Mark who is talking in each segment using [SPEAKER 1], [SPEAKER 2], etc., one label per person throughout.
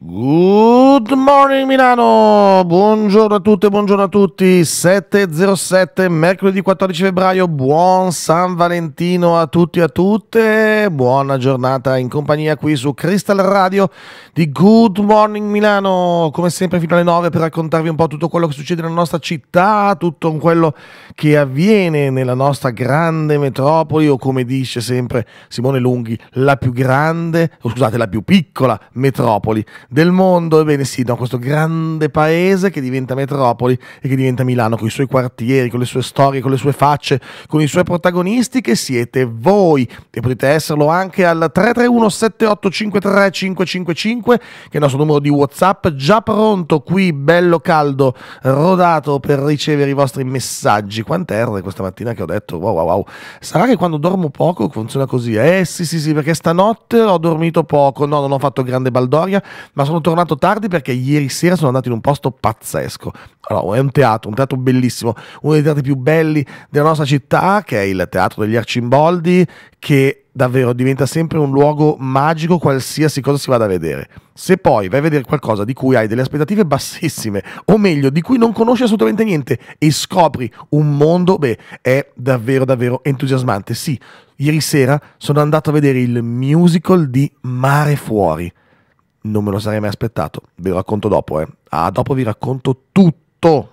[SPEAKER 1] Good. Good morning Milano, buongiorno a tutte, buongiorno a tutti, 7.07, mercoledì 14 febbraio, buon San Valentino a tutti e a tutte, buona giornata in compagnia qui su Crystal Radio di Good Morning Milano, come sempre fino alle 9 per raccontarvi un po' tutto quello che succede nella nostra città, tutto quello che avviene nella nostra grande metropoli o come dice sempre Simone Lunghi, la più grande, o scusate, la più piccola metropoli del mondo, ebbene sì Sidonia, questo grande paese che diventa metropoli e che diventa Milano con i suoi quartieri, con le sue storie, con le sue facce, con i suoi protagonisti che siete voi e potete esserlo anche al 331 7853 555 che è il nostro numero di Whatsapp già pronto qui bello caldo rodato per ricevere i vostri messaggi. Quante R questa mattina che ho detto wow wow wow. Sarà che quando dormo poco funziona così? Eh sì sì sì perché stanotte ho dormito poco, no non ho fatto grande baldoria, ma sono tornato tardi perché perché ieri sera sono andato in un posto pazzesco. Allora, è un teatro, un teatro bellissimo, uno dei teatri più belli della nostra città, che è il Teatro degli Arcimboldi, che davvero diventa sempre un luogo magico qualsiasi cosa si vada a vedere. Se poi vai a vedere qualcosa di cui hai delle aspettative bassissime, o meglio, di cui non conosci assolutamente niente e scopri un mondo, beh, è davvero davvero entusiasmante. Sì, ieri sera sono andato a vedere il musical di Mare Fuori non me lo sarei mai aspettato. Ve lo racconto dopo, eh. Ah, dopo vi racconto tutto.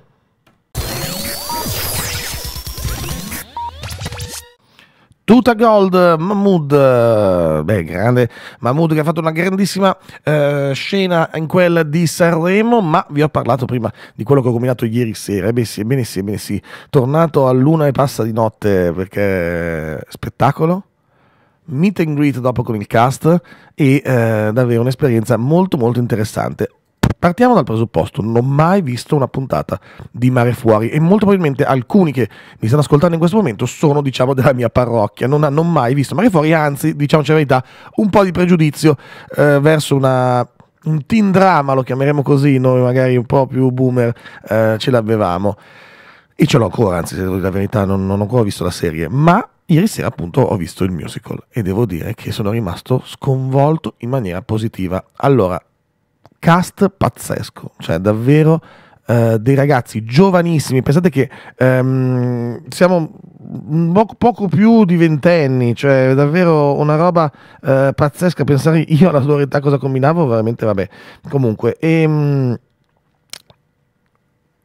[SPEAKER 1] Tuta Gold, Mahmood, eh, beh, grande Mahmood che ha fatto una grandissima eh, scena in quella di Sanremo, ma vi ho parlato prima di quello che ho combinato ieri sera. Ebbene eh, sì, ebbene sì, ebbene sì, tornato all'una e passa di notte perché eh, spettacolo meet and greet dopo con il cast e eh, davvero un'esperienza molto molto interessante. Partiamo dal presupposto, non ho mai visto una puntata di Mare Fuori e molto probabilmente alcuni che mi stanno ascoltando in questo momento sono diciamo della mia parrocchia, non hanno mai visto Mare Fuori, anzi diciamoci la verità, un po' di pregiudizio eh, verso una un teen drama, lo chiameremo così, noi magari un po' più boomer eh, ce l'avevamo e ce l'ho ancora, anzi, se devo dire la verità, non, non ho ancora visto la serie, ma ieri sera appunto ho visto il musical e devo dire che sono rimasto sconvolto in maniera positiva. Allora, cast pazzesco, cioè davvero eh, dei ragazzi giovanissimi, pensate che ehm, siamo poco, più di ventenni, cioè davvero una roba eh, pazzesca, pensare io alla loro età cosa combinavo, veramente vabbè, comunque. E, ehm,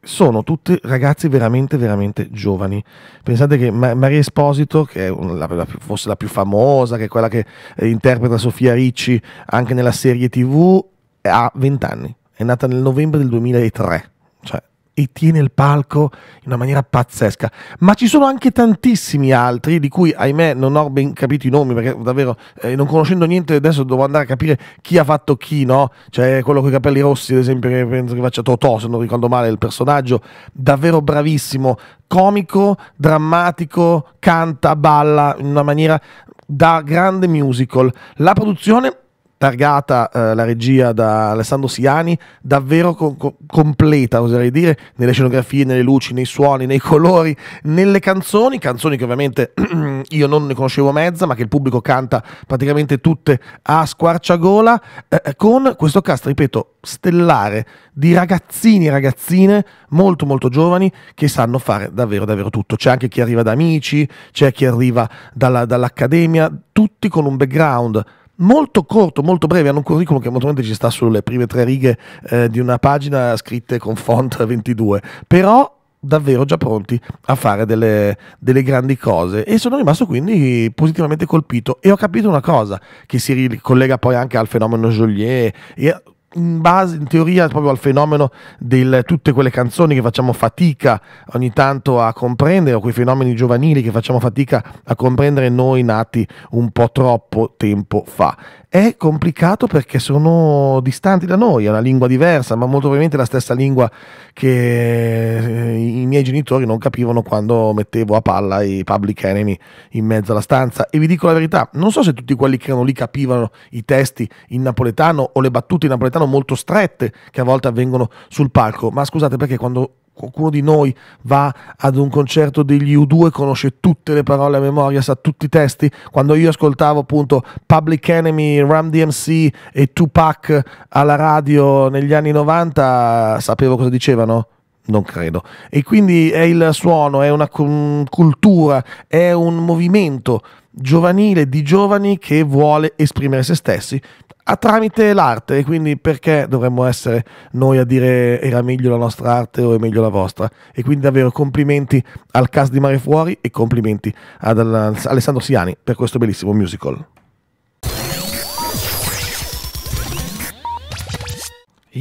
[SPEAKER 1] sono tutti ragazzi veramente, veramente giovani. Pensate che Maria Esposito, che la, forse la più famosa, che è quella che eh, interpreta Sofia Ricci anche nella serie TV, ha 20 anni. È nata nel novembre del 2003. Cioè, e tiene il palco in una maniera pazzesca. Ma ci sono anche tantissimi altri di cui, ahimè, non ho ben capito i nomi perché davvero eh, non conoscendo niente adesso devo andare a capire chi ha fatto chi, no? Cioè quello con i capelli rossi, ad esempio, che penso che faccia Totò, se non ricordo male, il personaggio, davvero bravissimo, comico, drammatico, canta, balla in una maniera da grande musical. La produzione targata eh, la regia da Alessandro Siani, davvero co- completa, oserei dire, nelle scenografie, nelle luci, nei suoni, nei colori, nelle canzoni, canzoni che ovviamente io non ne conoscevo mezza, ma che il pubblico canta praticamente tutte a squarciagola, eh, eh, con questo cast, ripeto, stellare di ragazzini e ragazzine molto molto giovani che sanno fare davvero davvero tutto. C'è anche chi arriva da amici, c'è chi arriva dalla, dall'accademia, tutti con un background molto corto, molto breve, hanno un curriculum che molto ci sta sulle prime tre righe eh, di una pagina scritte con font 22, però davvero già pronti a fare delle, delle, grandi cose e sono rimasto quindi positivamente colpito e ho capito una cosa che si ricollega poi anche al fenomeno Joliet e in base, in teoria, proprio al fenomeno di tutte quelle canzoni che facciamo fatica ogni tanto a comprendere, o quei fenomeni giovanili che facciamo fatica a comprendere noi nati un po' troppo tempo fa è complicato perché sono distanti da noi, è una lingua diversa, ma molto probabilmente la stessa lingua che eh, i miei genitori non capivano quando mettevo a palla i public enemy in mezzo alla stanza. E vi dico la verità, non so se tutti quelli che erano lì capivano i testi in napoletano o le battute in napoletano molto strette che a volte avvengono sul palco, ma scusate perché quando qualcuno di noi va ad un concerto degli U2 conosce tutte le parole a memoria, sa tutti i testi. Quando io ascoltavo appunto Public Enemy, Ram DMC e Tupac alla radio negli anni 90, sapevo cosa dicevano. Non credo. E quindi è il suono, è una cultura, è un movimento giovanile di giovani che vuole esprimere se stessi a tramite l'arte quindi perché dovremmo essere noi a dire era meglio la nostra arte o è meglio la vostra e quindi davvero complimenti al cast di Mare Fuori e complimenti ad Alessandro Siani per questo bellissimo musical.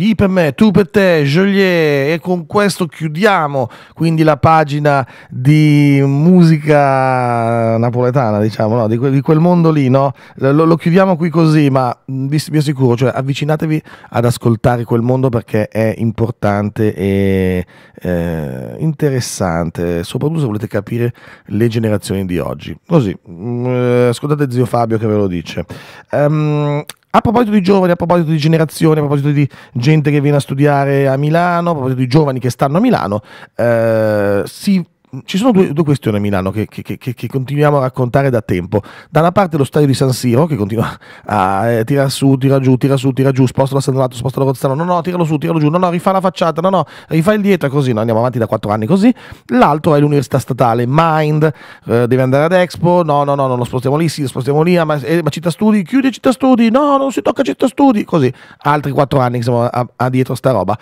[SPEAKER 1] I per me, tu per te, Joliet e con questo chiudiamo quindi la pagina di musica napoletana, diciamo, no? di, que- di, quel mondo lì, no? lo-, lo, chiudiamo qui così, ma vi, vi assicuro, cioè, avvicinatevi ad ascoltare quel mondo perché è importante e eh, interessante, soprattutto se volete capire le generazioni di oggi. Così, eh, ascoltate zio Fabio che ve lo dice. Um, a proposito di giovani, a proposito di generazioni, a proposito di gente che viene a studiare a Milano, a proposito di giovani che stanno a Milano, eh, si ci sono due, due, questioni a Milano che, che, che, che, continuiamo a raccontare da tempo. Da una parte lo stadio di San Siro che continua a eh, tirare su, tira giù, tira su, tira giù, sposta la San Donato, spostalo a Rozzano, no no, tiralo su, tiralo giù, no no, rifà la facciata, no no, rifà il dietro così, no, andiamo avanti da quattro anni così. L'altro è l'università statale, Mind, eh, deve andare ad Expo, no no no, non lo spostiamo lì, sì, lo spostiamo lì, ah, ma, eh, ma città studi, chiudi città studi, no, non si tocca città studi, così. Altri quattro anni che siamo a, a dietro sta roba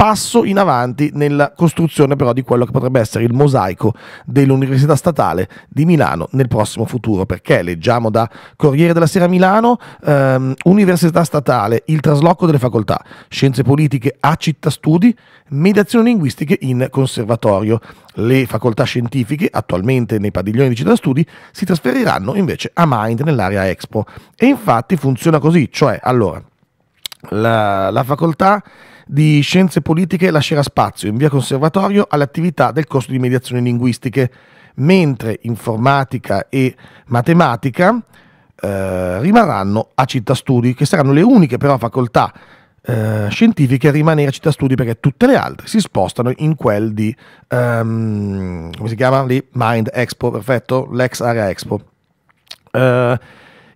[SPEAKER 1] passo in avanti nella costruzione però di quello che potrebbe essere il mosaico dell'Università Statale di Milano nel prossimo futuro, perché leggiamo da Corriere della Sera Milano, ehm, Università Statale, il trasloco delle facoltà, scienze politiche a città studi, mediazioni linguistiche in conservatorio. Le facoltà scientifiche, attualmente nei padiglioni di città studi, si trasferiranno invece a Mind nell'area Expo. E infatti funziona così, cioè allora... La, la facoltà di Scienze Politiche lascerà spazio in via conservatorio all'attività del corso di mediazione linguistiche, mentre informatica e matematica eh, rimarranno a Città Studi, che saranno le uniche però facoltà eh, scientifiche a rimanere a Città Studi perché tutte le altre si spostano in quel di, um, come si chiama lì? Mind Expo, perfetto, l'ex area Expo. Uh,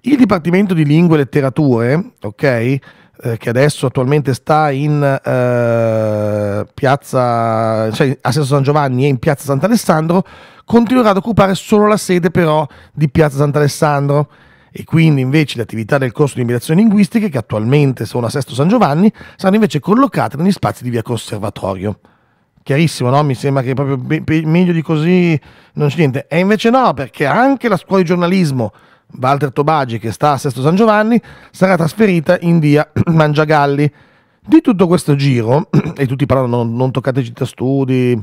[SPEAKER 1] il Dipartimento di Lingue e Letterature, ok? Eh, che adesso attualmente sta in eh, piazza, cioè a Sesto San Giovanni e in piazza Sant'Alessandro, continuerà ad occupare solo la sede però di piazza Sant'Alessandro e quindi invece le attività del corso di immigrazione linguistica, che attualmente sono a Sesto San Giovanni, saranno invece collocate negli spazi di via Conservatorio. Chiarissimo, no? Mi sembra che proprio be- be- meglio di così non c'è niente. E invece no, perché anche la scuola di giornalismo Walter Tobagi, che sta a Sesto San Giovanni, sarà trasferita in via Mangiagalli. Di tutto questo giro, e tutti parlano, non, non toccate città studi,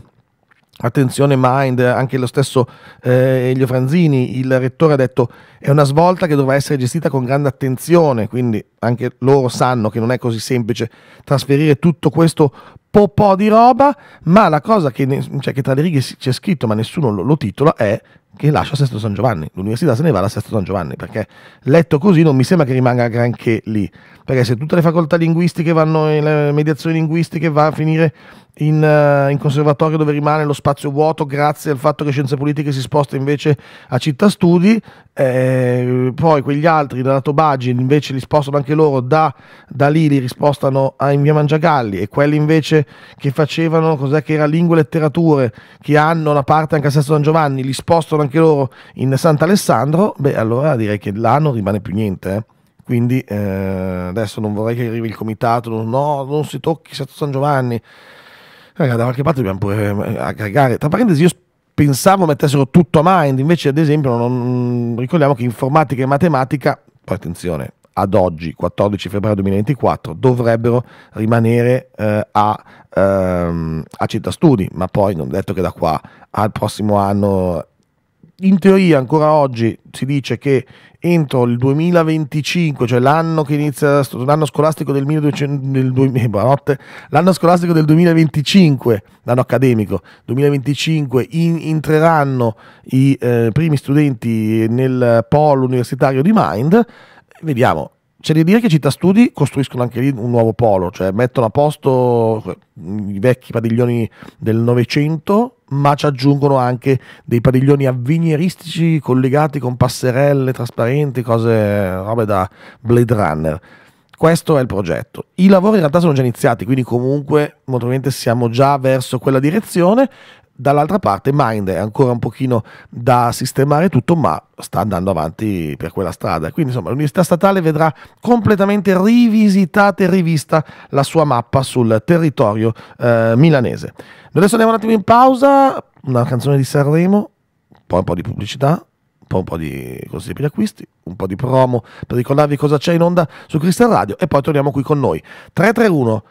[SPEAKER 1] attenzione mind, anche lo stesso eh, Elio Franzini, il rettore ha detto è una svolta che dovrà essere gestita con grande attenzione, quindi anche loro sanno che non è così semplice trasferire tutto questo po' di roba, ma la cosa che, ne, cioè, che tra le righe c'è scritto ma nessuno lo, lo titola è che lascia Sesto San Giovanni, l'università se ne va da Sesto San Giovanni, perché letto così non mi sembra che rimanga granché lì, perché se tutte le facoltà linguistiche vanno in eh, mediazioni linguistiche, va a finire in, uh, in, conservatorio dove rimane lo spazio vuoto grazie al fatto che scienze politiche si sposta invece a città studi, eh, poi quegli altri da lato invece li spostano anche loro da, da lì, li rispostano a, in via Mangiagalli e quelli invece che facevano, cos'è che era lingua e letterature, che hanno una parte anche a Sesto San Giovanni, li spostano anche loro in Sant'Alessandro, beh allora direi che là non rimane più niente. Eh. Quindi eh, adesso non vorrei che arrivi il comitato, no, no non si tocchi Sesto San Giovanni. Raga, da qualche parte dobbiamo pure eh, aggregare. Tra parentesi, io pensavo mettessero tutto a mind, invece ad esempio non, ricordiamo che informatica e matematica, poi attenzione, ad oggi, 14 febbraio 2024, dovrebbero rimanere eh, a, ehm, a Città Studi, ma poi non detto che da qua al prossimo anno in teoria ancora oggi si dice che entro il 2025, cioè l'anno che inizia l'anno scolastico del, 1200, del 2000, eh, l'anno scolastico del 2025, l'anno accademico 2025, in, entreranno i eh, primi studenti nel polo universitario di Mind vediamo. C'è da dire che città studi costruiscono anche lì un nuovo polo, cioè mettono a posto mm, i vecchi padiglioni del Novecento, ma ci aggiungono anche dei padiglioni avvinieristici collegati con passerelle trasparenti, cose robe da Blade Runner. Questo è il progetto. I lavori in realtà sono già iniziati, quindi comunque molto probabilmente siamo già verso quella direzione. Dall'altra parte Mind è ancora un pochino da sistemare tutto, ma sta andando avanti per quella strada. Quindi insomma l'Università Statale vedrà completamente rivisitata e rivista la sua mappa sul territorio eh, milanese. Noi adesso andiamo un attimo in pausa, una canzone di Sanremo, poi un po' di pubblicità, poi un po' di consigli di acquisti, un po' di promo per ricordarvi cosa c'è in onda su Crystal Radio e poi torniamo qui con noi. 331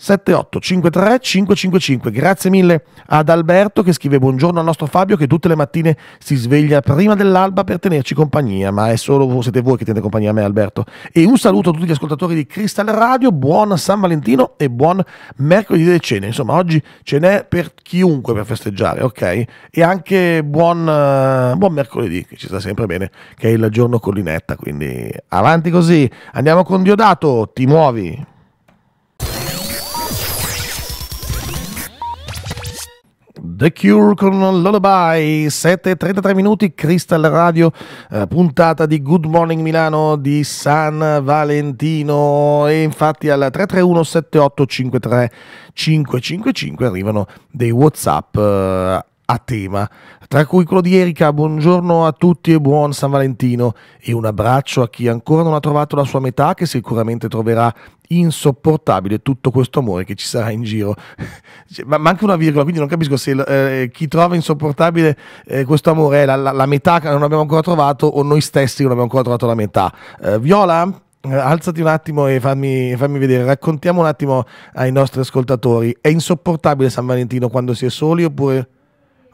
[SPEAKER 1] 7853 555. Grazie mille ad Alberto che scrive buongiorno al nostro Fabio che tutte le mattine si sveglia prima dell'alba per tenerci compagnia, ma è solo siete voi che tenete compagnia a me Alberto. E un saluto a tutti gli ascoltatori di Crystal Radio, buon San Valentino e buon mercoledì delle cena. Insomma, oggi ce n'è per chiunque per festeggiare, ok? E anche buon, eh, buon mercoledì, che ci sta sempre bene, che è il giorno collinetta, quindi avanti così. Andiamo con Diodato, ti muovi. The Cure con Lullaby, 7.33 minuti, Crystal Radio, eh, puntata di Good Morning Milano di San Valentino e infatti al 331 78 53 555 arrivano dei Whatsapp eh, a tema, tra cui quello di Erika, buongiorno a tutti e buon San Valentino e un abbraccio a chi ancora non ha trovato la sua metà che sicuramente troverà insopportabile tutto questo amore che ci sarà in giro. Cioè, ma manca una virgola, quindi non capisco se eh, chi trova insopportabile eh, questo amore è la, la, la, metà che non abbiamo ancora trovato o noi stessi non abbiamo ancora trovato la metà. Eh, Viola? Eh, alzati un attimo e fammi, fammi, vedere, raccontiamo un attimo ai nostri ascoltatori, è insopportabile San Valentino quando si è soli oppure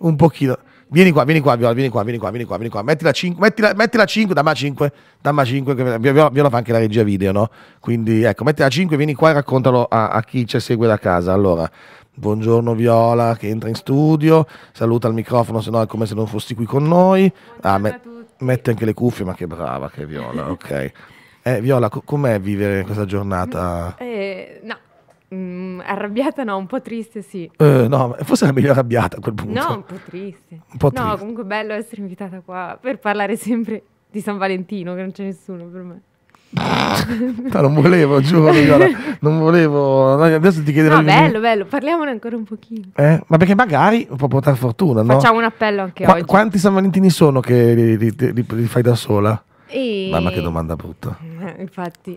[SPEAKER 1] un pochino. Vieni qua, vieni qua, Viola, vieni qua, vieni qua, vieni qua, vieni qua. Mettila 5, mettila, mettila 5, damma 5, damma 5. Viola, Viola fa anche la regia video, no? Quindi ecco, mettila 5, vieni qua e raccontalo a, a chi ci segue da casa. Allora, Buongiorno Viola che entra in studio, saluta il microfono, se no è come se non fossi qui con noi. Ah, me- mette anche le cuffie, ma che brava che Viola, ok. Eh, Viola, co- com'è vivere questa giornata?
[SPEAKER 2] Eh, no, Mm, arrabbiata no, un po' triste sì. Eh,
[SPEAKER 1] no, forse era meglio arrabbiata a
[SPEAKER 2] quel punto. No, un po' triste. Un po' triste. No, comunque bello essere invitata qua per parlare sempre di San Valentino, che non c'è nessuno per me. Ah, non volevo, giuro, guarda,
[SPEAKER 1] non volevo. Adesso ti chiederò. No, bello,
[SPEAKER 2] bello, parliamone ancora un pochino.
[SPEAKER 1] Eh? Ma perché magari può portare fortuna, Facciamo no? Facciamo
[SPEAKER 2] un appello anche Qu- oggi.
[SPEAKER 1] Quanti San Valentini sono che li, li, li, li fai da sola?
[SPEAKER 2] E... Mamma che
[SPEAKER 1] domanda brutta.
[SPEAKER 2] Infatti.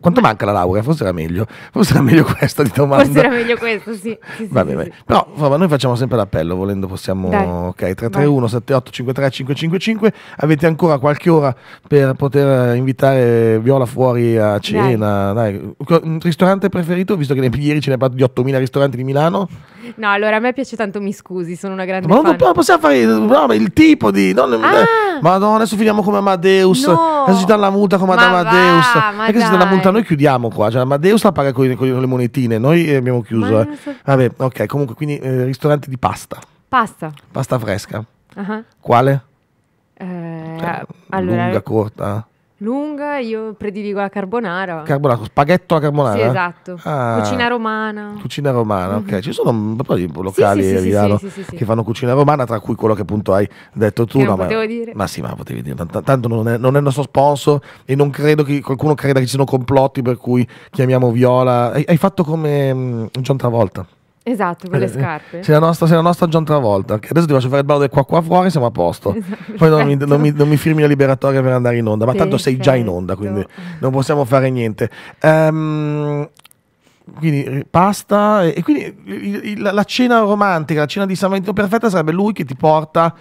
[SPEAKER 1] Quanto manca la laurea? Forse era meglio. Forse era meglio questa di domanda. Forse era
[SPEAKER 2] meglio questo, sì. sì, vabbè,
[SPEAKER 1] sì, vabbè. sì. Però vabbè, noi facciamo sempre l'appello, volendo possiamo... Dai. Ok, 331 78 53 555. Avete ancora qualche ora per poter eh, invitare Viola fuori a cena? Dai. Dai. Un ristorante preferito, visto che ieri ce ne hai parlato di 8000 ristoranti di Milano?
[SPEAKER 2] No, allora a me piace tanto, mi scusi, sono una grande... Ma non,
[SPEAKER 1] non possiamo fare no, il tipo di... Non, ah. eh, Madonna, adesso finiamo come Amadeus. No. Adesso ci danno la multa come ad Amadeus. Va, Perché se dai. se la multa noi chiudiamo qua. Cioè, Amadeus la paga con, con le monetine. Noi eh, abbiamo chiuso. Eh. So. Vabbè, ok. Comunque, quindi eh, ristoranti di pasta. Pasta. Pasta fresca. Uh-huh. Quale?
[SPEAKER 2] Eh, cioè, allora, lunga,
[SPEAKER 1] corta
[SPEAKER 2] lunga, io prediligo la carbonara.
[SPEAKER 1] Carbonara, spaghetto alla carbonara? Sì, esatto.
[SPEAKER 2] Ah, cucina romana.
[SPEAKER 1] Cucina romana, ok. Mhm. Ci sono un po' di locali sì, sì, Milano sì, che fanno cucina romana, tra cui quello che appunto hai detto tu. Che no, ma, dire. ma sì, ma potevi dire. Tanto, tanto non, è, non, è, il nostro sponsor e non credo che qualcuno creda che ci siano complotti per cui chiamiamo Viola. Hai, hai fatto come um, John Travolta.
[SPEAKER 2] Esatto, con le eh, eh, scarpe. Sei la
[SPEAKER 1] nostra, sei la nostra John Travolta. Adesso ti faccio fare il ballo del qua qua fuori, siamo a posto.
[SPEAKER 2] Esatto. Poi non mi, non, mi,
[SPEAKER 1] non mi, firmi la liberatoria per andare in onda, ma Perfetto. tanto sei già in onda, quindi non possiamo fare niente. Um, quindi eh, pasta e, quindi la, la, cena romantica, la cena di San Valentino perfetta sarebbe lui che ti porta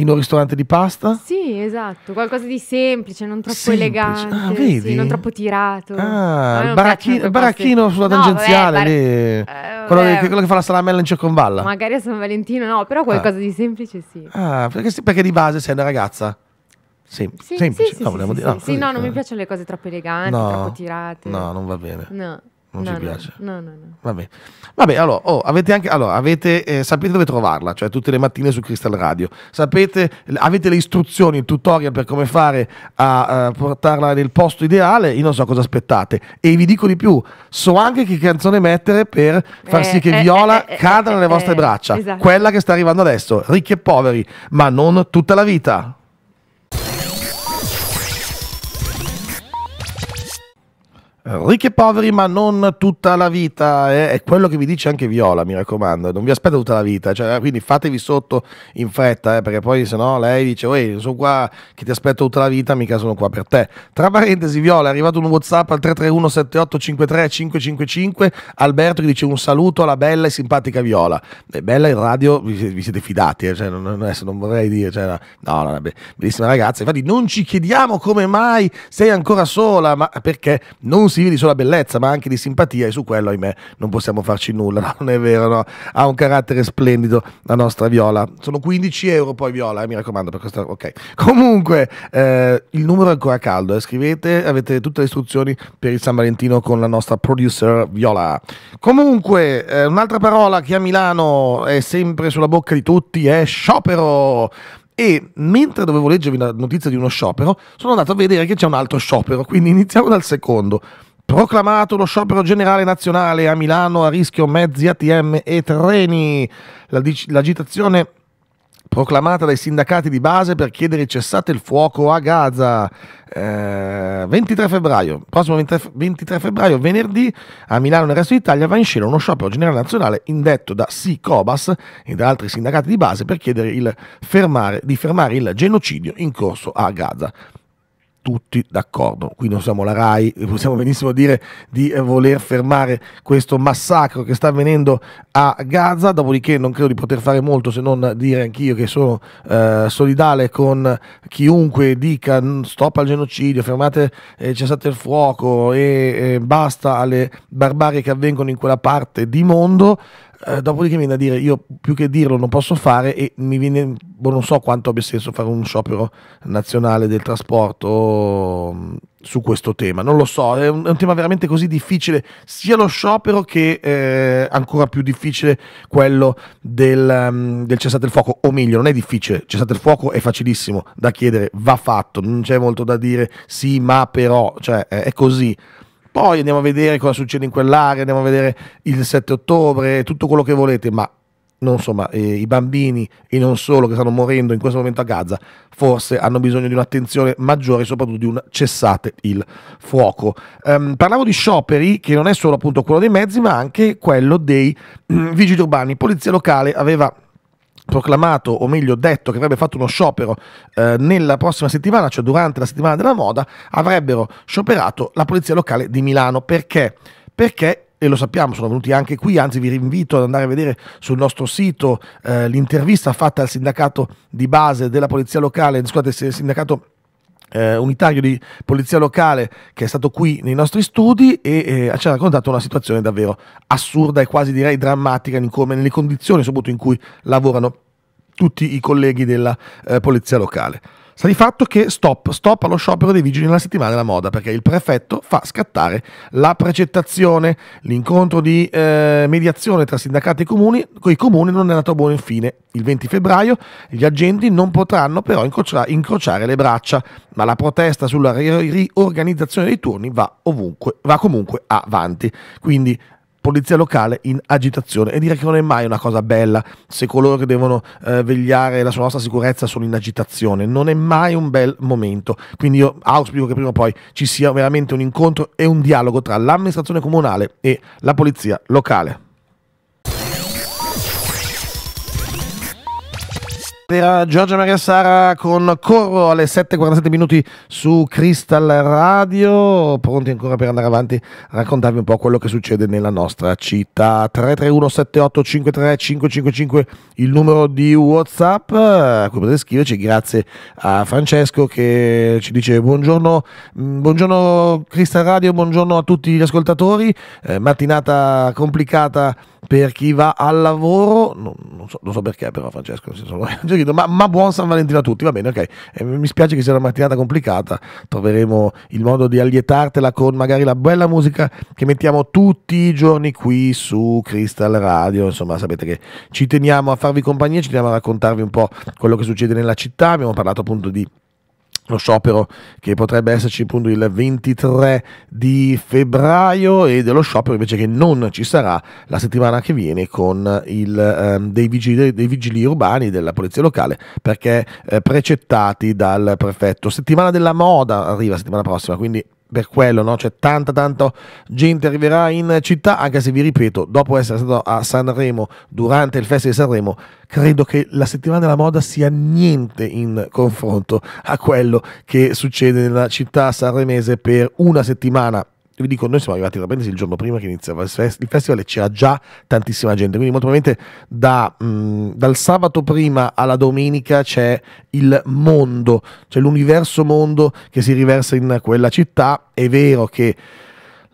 [SPEAKER 1] in un ristorante di pasta?
[SPEAKER 2] Sì, esatto, qualcosa di semplice, non troppo semplice. elegante, ah, vedi? Sì, non troppo tirato. Ah, il baracchino, baracchino
[SPEAKER 1] sulla no, tangenziale, vabbè, bar... eh, quello, che, quello, che, fa la salamella in circonvalla.
[SPEAKER 2] Magari a San Valentino no, però qualcosa ah. di semplice sì.
[SPEAKER 1] Ah, perché, perché di base sei una ragazza? Sem- sì, semplice, sì, no, ah, sì, sì, dire, no, sì, ah, no, non mi eh.
[SPEAKER 2] piacciono le cose troppo eleganti, no, troppo tirate. No, non va bene. No non no, ci piace. No, no, no.
[SPEAKER 1] Vabbè, Vabbè allora, oh, avete anche, allora avete, eh, sapete dove trovarla, cioè tutte le mattine su Crystal Radio. Sapete, avete le istruzioni, il tutorial per come fare a, a portarla nel posto ideale. Io non so cosa aspettate. E vi dico di più, so anche che canzone mettere per far eh, sì che eh, Viola eh, eh, eh, cada nelle vostre braccia. Esatto. Quella che sta arrivando adesso, ricchi e poveri, ma non tutta la vita. Ricchi e poveri, ma non tutta la vita. Eh? È quello che vi dice anche Viola, mi raccomando. Non vi aspetta tutta la vita. Cioè, quindi fatevi sotto in fretta, eh? perché poi se no lei dice, Ehi, sono qua che ti aspetto tutta la vita, mica sono qua per te. Tra parentesi, Viola, è arrivato un WhatsApp al 331 7853 555 Alberto che dice un saluto alla bella e simpatica Viola. Eh, bella in radio, vi, vi siete fidati, eh, cioè, non, non, adesso non vorrei dire... Cioè, no, no, no, bellissima ragazza. Infatti non ci chiediamo come mai sei ancora sola, ma perché non si esclusivi di sola bellezza, ma anche di simpatia, e su quello, ahimè, non possiamo farci nulla. No? Non è vero, no? ha un carattere splendido la nostra viola. Sono 15 euro poi viola, eh, mi raccomando, per questo. Ok. Comunque, eh, il numero è ancora caldo. Eh. Scrivete, avete tutte le istruzioni per il San Valentino con la nostra producer Viola. Comunque, eh, un'altra parola che a Milano è sempre sulla bocca di tutti è sciopero e mentre dovevo leggervi la notizia di uno sciopero, sono andato a vedere che c'è un altro sciopero, quindi iniziamo dal secondo. Proclamato lo sciopero generale nazionale a Milano a rischio mezzi ATM e treni. L'agitazione proclamata dai sindacati di base per chiedere cessate il fuoco a Gaza. Eh, 23 febbraio, prossimo 23, 23 febbraio, venerdì, a Milano e nel resto d'Italia va in scena uno sciopero generale nazionale indetto da SICOBAS e da altri sindacati di base per chiedere fermare, di fermare il genocidio in corso a Gaza tutti d'accordo. Qui non siamo la RAI, possiamo benissimo dire di eh, voler fermare questo massacro che sta avvenendo a Gaza, dopodiché non credo di poter fare molto se non dire anch'io che sono eh, solidale con chiunque dica stop al genocidio, fermate, eh, cessate il fuoco e eh, basta alle barbarie che avvengono in quella parte di mondo. Eh, dopodiché mi viene da dire, io più che dirlo non posso fare e mi viene, boh, non so quanto abbia senso fare un sciopero nazionale del trasporto mm, su questo tema, non lo so, è un, è un, tema veramente così difficile, sia lo sciopero che eh, ancora più difficile quello del, um, del cessate il fuoco, o meglio, non è difficile, cessate il fuoco è facilissimo da chiedere, va fatto, non c'è molto da dire, sì ma però, cioè eh, è così. Poi andiamo a vedere cosa succede in quell'area, andiamo a vedere il 7 ottobre, tutto quello che volete, ma non, insomma, eh, i bambini e non solo che stanno morendo in questo momento a Gaza, forse hanno bisogno di un'attenzione maggiore, soprattutto di un cessate il fuoco. Um, parlavo di scioperi, che non è solo appunto quello dei mezzi, ma anche quello dei mm, vigili urbani. Polizia locale aveva proclamato o meglio detto che avrebbe fatto uno sciopero eh, nella prossima settimana, cioè durante la settimana della moda, avrebbero scioperato la polizia locale di Milano. Perché? Perché e lo sappiamo, sono venuti anche qui, anzi vi invito ad andare a vedere sul nostro sito eh, l'intervista fatta al sindacato di base della polizia locale, scusate, il sindacato eh, unitario di polizia locale che è stato qui nei nostri studi e eh, ci ha raccontato una situazione davvero assurda e quasi direi drammatica in come, nelle condizioni soprattutto in cui lavorano tutti i colleghi della eh, polizia locale. Sta di fatto che stop, stop allo sciopero dei vigili nella settimana della moda perché il prefetto fa scattare la precettazione. L'incontro di eh, mediazione tra sindacati e comuni, con i comuni non è andato a buon fine. Il 20 febbraio gli agenti non potranno però incrociare, incrociare le braccia, ma la protesta sulla riorganizzazione dei turni va, ovunque, va comunque avanti. Quindi polizia locale in agitazione e dire che non è mai una cosa bella se coloro che devono eh, vegliare la nostra sicurezza sono in agitazione, non è mai un bel momento. Quindi io auspico che prima o poi ci sia veramente un incontro e un dialogo tra l'amministrazione comunale e la polizia locale. per Giorgia Maria Sara con Corro alle 7.47 minuti su Crystal Radio, pronti ancora per andare avanti a raccontarvi un po' quello che succede nella nostra città. 331 7853 555 il numero di Whatsapp eh, a cui potete scriverci, grazie a Francesco che ci dice buongiorno, mm, buongiorno Crystal Radio, buongiorno a tutti gli ascoltatori, eh, mattinata complicata per chi va al lavoro, non, non, so, non so, perché però Francesco, non so perché chiedo, ma, ma, buon San Valentino a tutti, va bene, ok. Eh, mi spiace che sia una mattinata complicata, troveremo il modo di allietartela con magari la bella musica che mettiamo tutti i giorni qui su Crystal Radio, insomma sapete che ci teniamo a farvi compagnia, ci teniamo a raccontarvi un po' quello che succede nella città, abbiamo parlato appunto di lo sciopero che potrebbe esserci appunto il 23 di febbraio e dello sciopero invece che non ci sarà la settimana che viene con il, ehm, dei, vigili, dei, vigili, urbani della polizia locale perché eh, precettati dal prefetto. Settimana della moda arriva settimana prossima, quindi per quello, no? C'è cioè, tanta, tanta gente arriverà in città, anche se vi ripeto, dopo essere stato a Sanremo durante il Festival di Sanremo, credo che la settimana della moda sia niente in confronto a quello che succede nella città sanremese per una settimana vi dico, noi siamo arrivati da Brindisi il giorno prima che iniziava il, il festival e c'era già tantissima gente, quindi molto probabilmente da, mh, mm, dal sabato prima alla domenica c'è il mondo, c'è l'universo mondo che si riversa in quella città. È vero che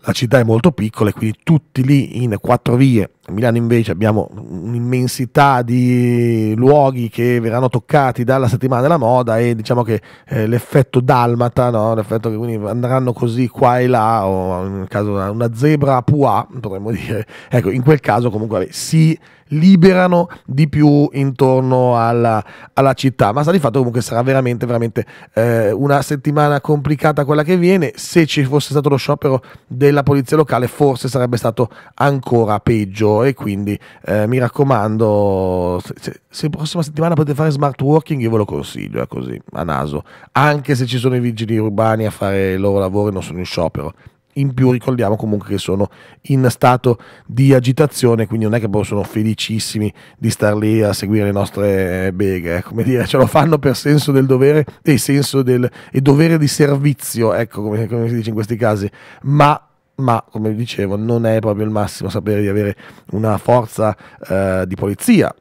[SPEAKER 1] la città è molto piccola e quindi tutti lì in quattro vie a Milano invece abbiamo un'immensità di luoghi che verranno toccati dalla settimana della moda e diciamo che eh, l'effetto dalmata, no? l'effetto che quindi andranno così qua e là, o nel caso una zebra a pua, potremmo dire, ecco, in quel caso comunque vabbè, si liberano di più intorno alla, alla città, ma sta di fatto comunque sarà veramente, veramente eh, una settimana complicata quella che viene, se ci fosse stato lo sciopero della polizia locale forse sarebbe stato ancora peggio e quindi eh, mi raccomando, se, se prossima settimana potete fare smart working io ve lo consiglio, è così, a naso, anche se ci sono i vigili urbani a fare il loro lavoro e non sono in sciopero. In più ricordiamo comunque che sono in stato di agitazione, quindi non è che poi sono felicissimi di star lì a seguire le nostre eh, beghe, eh, come dire, ce lo fanno per senso del dovere e senso del e dovere di servizio, ecco come, come si dice in questi casi, ma ma come vi dicevo non è proprio il massimo sapere di avere una forza eh, di polizia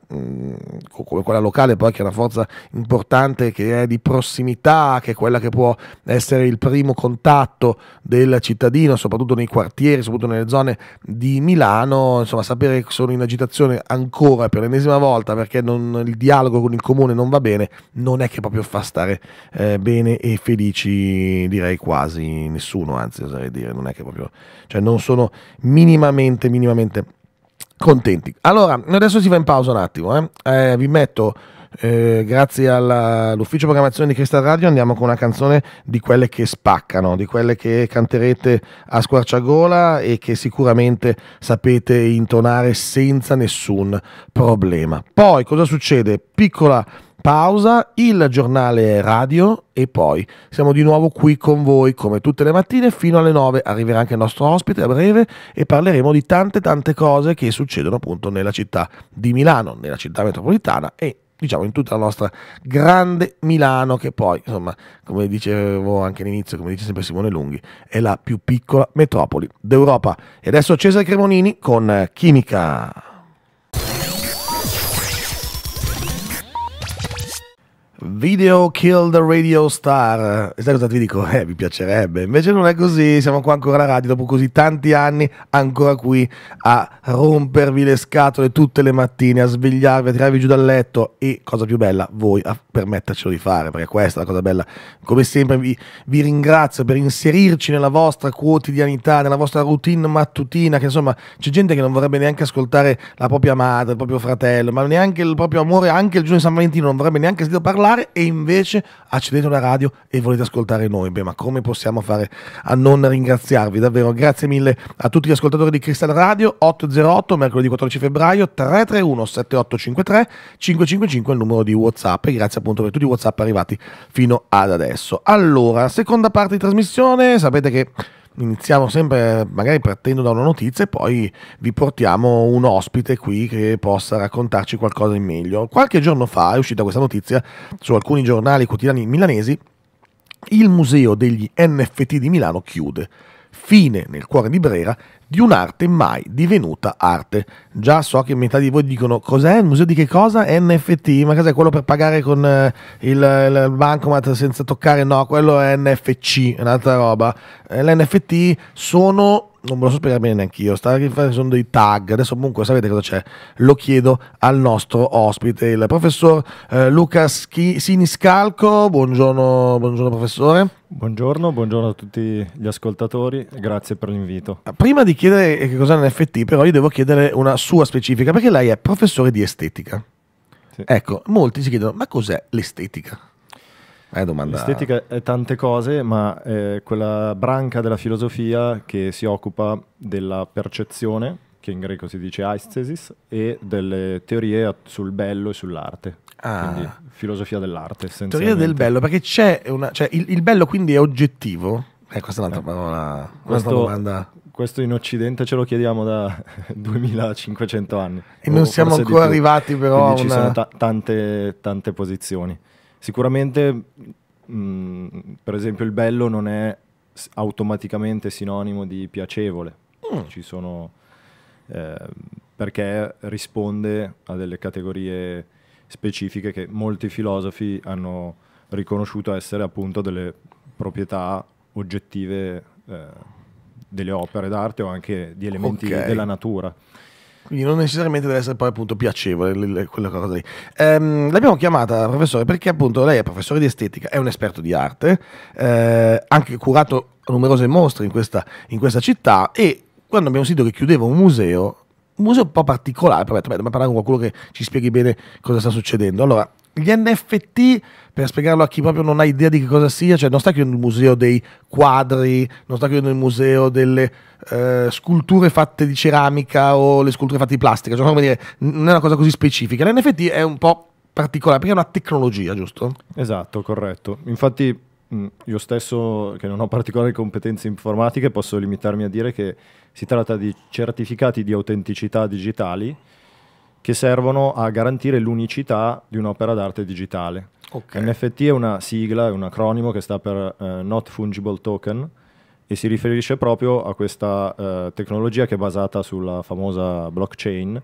[SPEAKER 1] come quella locale poi che è una forza importante che è di prossimità, che è quella che può essere il primo contatto del cittadino, soprattutto nei quartieri, soprattutto nelle zone di Milano, insomma sapere che sono in agitazione ancora per l'ennesima volta perché non, il dialogo con il comune non va bene, non è che proprio fa stare eh, bene e felici direi quasi nessuno, anzi oserei dire, non è che proprio, cioè non sono minimamente, minimamente contenti. Allora, adesso si va in pausa un attimo, eh. Eh, vi metto... Eh, grazie all'ufficio programmazione di Crystal Radio andiamo con una canzone di quelle che spaccano, di quelle che canterete a squarciagola e che sicuramente sapete intonare senza nessun problema. Poi cosa succede? Piccola pausa, il giornale radio e poi siamo di nuovo qui con voi come tutte le mattine fino alle 9. Arriverà anche il nostro ospite a breve e parleremo di tante tante cose che succedono appunto nella città di Milano, nella città metropolitana e diciamo in tutta la nostra grande Milano che poi insomma come dicevo anche all'inizio come dice sempre Simone Lunghi è la più piccola metropoli d'Europa e adesso Cesare Cremonini con Chimica Video Kill the Radio Star. E sai cosa ti dico? Eh, mi piacerebbe. Invece non è così, siamo qua ancora alla radio, dopo così tanti anni, ancora qui a rompervi le scatole tutte le mattine, a svegliarvi, a tirarvi giù dal letto e, cosa più bella, voi a permettercelo di fare, perché questa è la cosa bella. Come sempre vi, vi ringrazio per inserirci nella vostra quotidianità, nella vostra routine mattutina, che insomma c'è gente che non vorrebbe neanche ascoltare la propria madre, il proprio fratello, ma neanche il proprio amore, anche il giorno di San Valentino non vorrebbe neanche sentire parlare parlare e invece accendete la radio e volete ascoltare noi. Beh, ma come possiamo fare a non ringraziarvi? Davvero, grazie mille a tutti gli ascoltatori di Cristal Radio 808, mercoledì 14 febbraio 331 7853 555 il numero di WhatsApp e grazie appunto per tutti i WhatsApp arrivati fino ad adesso. Allora, seconda parte di trasmissione, sapete che iniziamo sempre magari partendo da una notizia e poi vi portiamo un ospite qui che possa raccontarci qualcosa in meglio. Qualche giorno fa è uscita questa notizia su alcuni giornali quotidiani milanesi, il museo degli NFT di Milano chiude fine nel cuore di Brera di un'arte mai divenuta arte. Già so che metà di voi dicono cos'è il museo di che cosa? NFT, ma cos'è quello per pagare con eh, il, il, bancomat senza toccare? No, quello è NFC, un'altra roba. Eh, L'NFT sono non me lo so spiegare bene neanche io, sta sono dei tag, adesso comunque sapete cosa c'è, lo chiedo al nostro ospite, il professor eh, Luca Schi- Siniscalco, buongiorno, buongiorno professore.
[SPEAKER 3] Buongiorno,
[SPEAKER 1] buongiorno, a tutti gli ascoltatori, grazie per l'invito. Ah, prima di chiedere che cos'è un però io devo chiedere una sua specifica, perché lei è professore di estetica. Sì. Ecco, molti si chiedono, ma cos'è l'estetica? Eh, domanda... L'estetica
[SPEAKER 3] è tante cose, ma è eh, quella branca della filosofia che si occupa della percezione, che in greco si dice aesthesis, e delle teorie sul bello e sull'arte. Ah. Quindi filosofia dell'arte, Teoria del bello, perché
[SPEAKER 1] c'è una... Cioè, il, il bello quindi è oggettivo? Eh, questa è un'altra eh, una, questo, una
[SPEAKER 3] domanda. Questo in Occidente ce lo chiediamo da 2500 anni. E non siamo ancora arrivati però Quindi a una... ci sono t- tante, tante posizioni. Sicuramente, mh, mm, per esempio, il bello non è automaticamente sinonimo di piacevole. Mm. Ci sono... Eh, perché risponde a delle categorie specifiche che molti filosofi hanno riconosciuto essere appunto delle proprietà oggettive eh, delle opere d'arte o anche di elementi okay. della natura.
[SPEAKER 1] Quindi non necessariamente deve essere poi appunto piacevole quella cosa lì. Ehm, l'abbiamo chiamata professore perché appunto lei è professore di estetica, è un esperto di arte, eh, anche curato numerose mostre in questa, in questa città e quando abbiamo sentito che chiudeva un museo, un museo un po' particolare, però ho detto, beh, dobbiamo parlare con qualcuno che ci spieghi bene cosa sta succedendo. Allora, gli NFT, per spiegarlo a chi proprio non ha idea di che cosa sia, cioè non sta chiudendo il museo dei quadri, non sta chiudendo il museo delle eh, sculture fatte di ceramica o le sculture fatte di plastica, cioè, come dire, non è una cosa così specifica. L'NFT è un po'
[SPEAKER 3] particolare perché è una tecnologia, giusto? Esatto, corretto. Infatti io stesso, che non ho particolari competenze informatiche, posso limitarmi a dire che si tratta di certificati di autenticità digitali che servono a garantire l'unicità di un'opera d'arte digitale. Okay. NFT è una sigla, è un acronimo che sta per eh, Not Fungible Token e si riferisce proprio a questa eh, tecnologia che è basata sulla famosa blockchain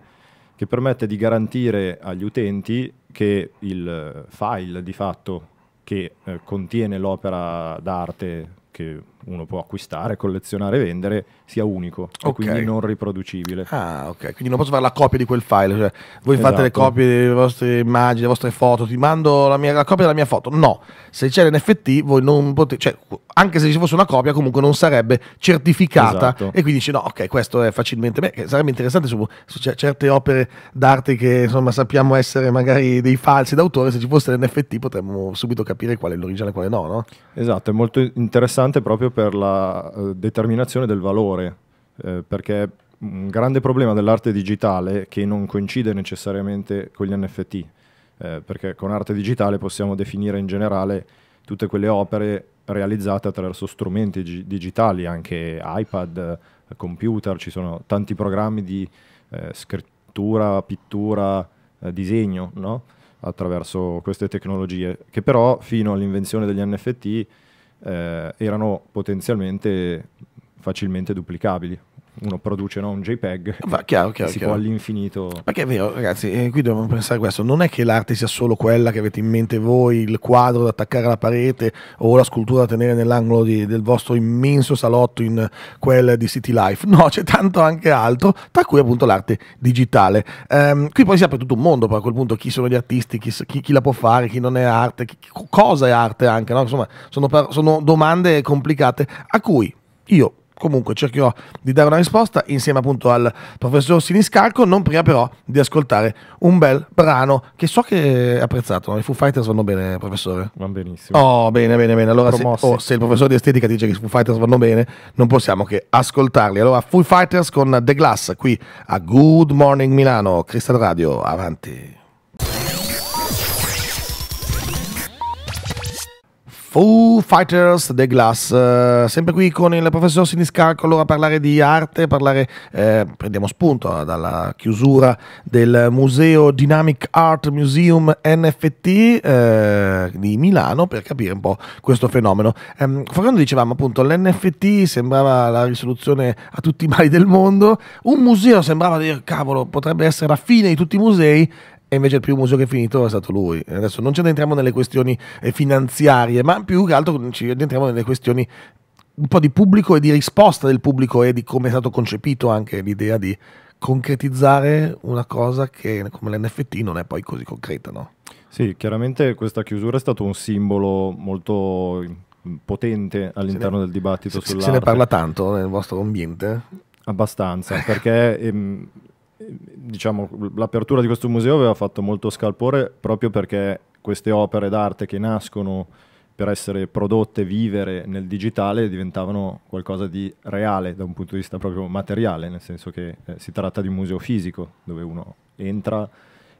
[SPEAKER 3] che permette di garantire agli utenti che il eh, file di fatto che eh, contiene l'opera d'arte che uno può acquistare, collezionare, e vendere, sia unico okay. quindi non riproducibile. Ah, ok, quindi non posso fare la copia di quel file. Cioè, voi esatto. fate le esatto. copie delle vostre immagini, delle
[SPEAKER 1] vostre foto, ti mando la, mia, la copia della mia foto. No, se c'è l'NFT, voi non potete, cioè, anche se ci fosse una copia, comunque non sarebbe certificata. Esatto. E quindi dici: no, ok, questo è facilmente. Beh, sarebbe interessante su, su certe opere d'arte che insomma sappiamo essere magari dei
[SPEAKER 3] falsi d'autore. Se ci fosse l'NFT potremmo subito capire qual è l'origine e quale no, no? Esatto, è molto interessante proprio per la eh, determinazione del valore, eh, perché un grande problema dell'arte digitale che non coincide necessariamente con gli NFT, eh, perché con arte digitale possiamo definire in generale tutte quelle opere realizzate attraverso strumenti gi- digitali, anche iPad, computer, ci sono tanti programmi di eh, scrittura, pittura, disegno, no? attraverso queste tecnologie, che però fino all'invenzione degli NFT eh, erano potenzialmente facilmente duplicabili uno produce no, un JPEG Va, chiaro, chiaro, si chiaro. può all'infinito.
[SPEAKER 1] Perché è vero, ragazzi, eh, qui dobbiamo pensare questo: non è che l'arte sia solo quella che avete in mente voi, il quadro da attaccare alla parete o la scultura da tenere nell'angolo di, del vostro immenso salotto in quel di City Life. No, c'è tanto anche altro, tra cui appunto l'arte digitale. Ehm, qui poi si apre tutto un mondo, poi a quel punto chi sono gli artisti, chi, chi, chi la può fare, chi non è arte, chi, cosa è arte anche. No? Insomma, sono, sono domande complicate a cui io comunque cercherò di dare una risposta insieme appunto al professor Siniscalco, non prima però di ascoltare un bel brano che so che è apprezzato, i Foo Fighters vanno bene professore? Vanno benissimo. Oh bene bene bene, allora se, oh, se, il professore di estetica dice che i Foo Fighters vanno bene non possiamo che ascoltarli. Allora Foo Fighters con The Glass qui a Good Morning Milano, Crystal Radio, avanti. Foo Fighters The Glass, eh, sempre qui con il professor Siniscalcolo a parlare di arte, parlare, eh, prendiamo spunto eh, dalla chiusura del museo Dynamic Art Museum NFT eh, di Milano per capire un po' questo fenomeno. quando ehm, dicevamo appunto l'NFT sembrava la risoluzione a tutti i mali del mondo, un museo sembrava dire cavolo potrebbe essere la fine di tutti i musei, e invece il primo museo che è finito è stato lui. Adesso non ci addentriamo nelle questioni eh, finanziarie, ma più che altro ci addentriamo nelle questioni un po' di pubblico e di risposta del pubblico e di come è stato concepito anche l'idea di
[SPEAKER 3] concretizzare una cosa che come l'NFT non è poi così concreta, no? Sì, chiaramente questa chiusura è stato un simbolo molto potente all'interno ne, del dibattito se, sull'arte. Se ne parla tanto nel vostro ambiente? Abbastanza, perché ehm, diciamo, l'apertura di questo museo aveva fatto molto scalpore proprio perché queste opere d'arte che nascono per essere prodotte, vivere nel digitale, diventavano qualcosa di reale da un punto di vista proprio materiale, nel senso che eh, si tratta di un museo fisico dove uno entra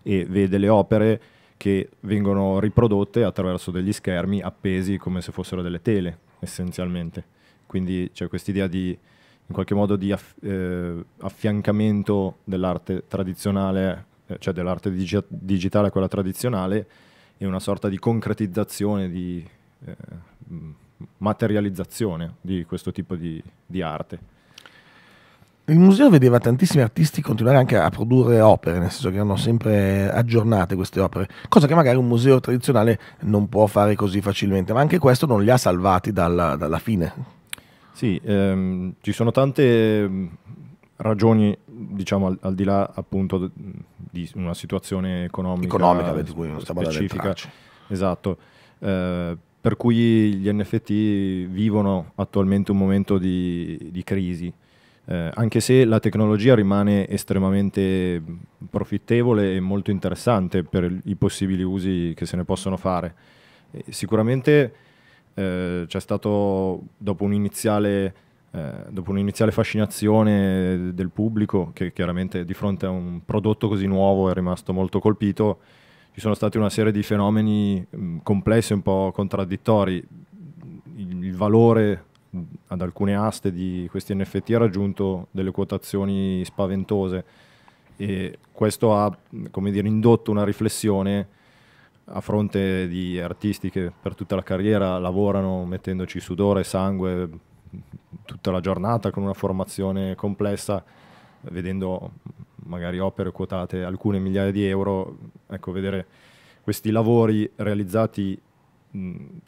[SPEAKER 3] e vede le opere che vengono riprodotte attraverso degli schermi appesi come se fossero delle tele, essenzialmente. Quindi c'è quest'idea di in qualche modo di aff- eh, affiancamento dell'arte tradizionale, eh, cioè dell'arte digi- digitale a quella tradizionale e una sorta di concretizzazione, di eh, materializzazione di questo tipo di, di arte. Il museo vedeva tantissimi
[SPEAKER 1] artisti continuare anche a produrre opere, nel senso che erano sempre aggiornate queste opere, cosa che magari un museo tradizionale non può fare così facilmente, ma anche questo non li ha salvati dalla, dalla
[SPEAKER 3] fine. Sì, ehm, ci sono tante mm, ragioni, diciamo, al, al, di là appunto di una situazione economica, economica beh, di cui non stiamo specifica. Esatto. Eh, per cui gli NFT vivono attualmente un momento di, di crisi, eh, anche se la tecnologia rimane estremamente profittevole e molto interessante per i possibili usi che se ne possono fare. Eh, sicuramente eh, c'è stato dopo un'iniziale, eh, dopo un'iniziale, fascinazione del pubblico che chiaramente di fronte a un prodotto così nuovo è rimasto molto colpito, ci sono stati una serie di fenomeni mh, mm, complessi, un po' contraddittori. Il, il valore mm, ad alcune aste di questi NFT ha raggiunto delle quotazioni spaventose e questo ha come dire, indotto una riflessione a fronte di artisti che per tutta la carriera lavorano mettendoci sudore, sangue, tutta la giornata con una formazione complessa, vedendo magari opere quotate alcune migliaia di euro, ecco, vedere questi lavori realizzati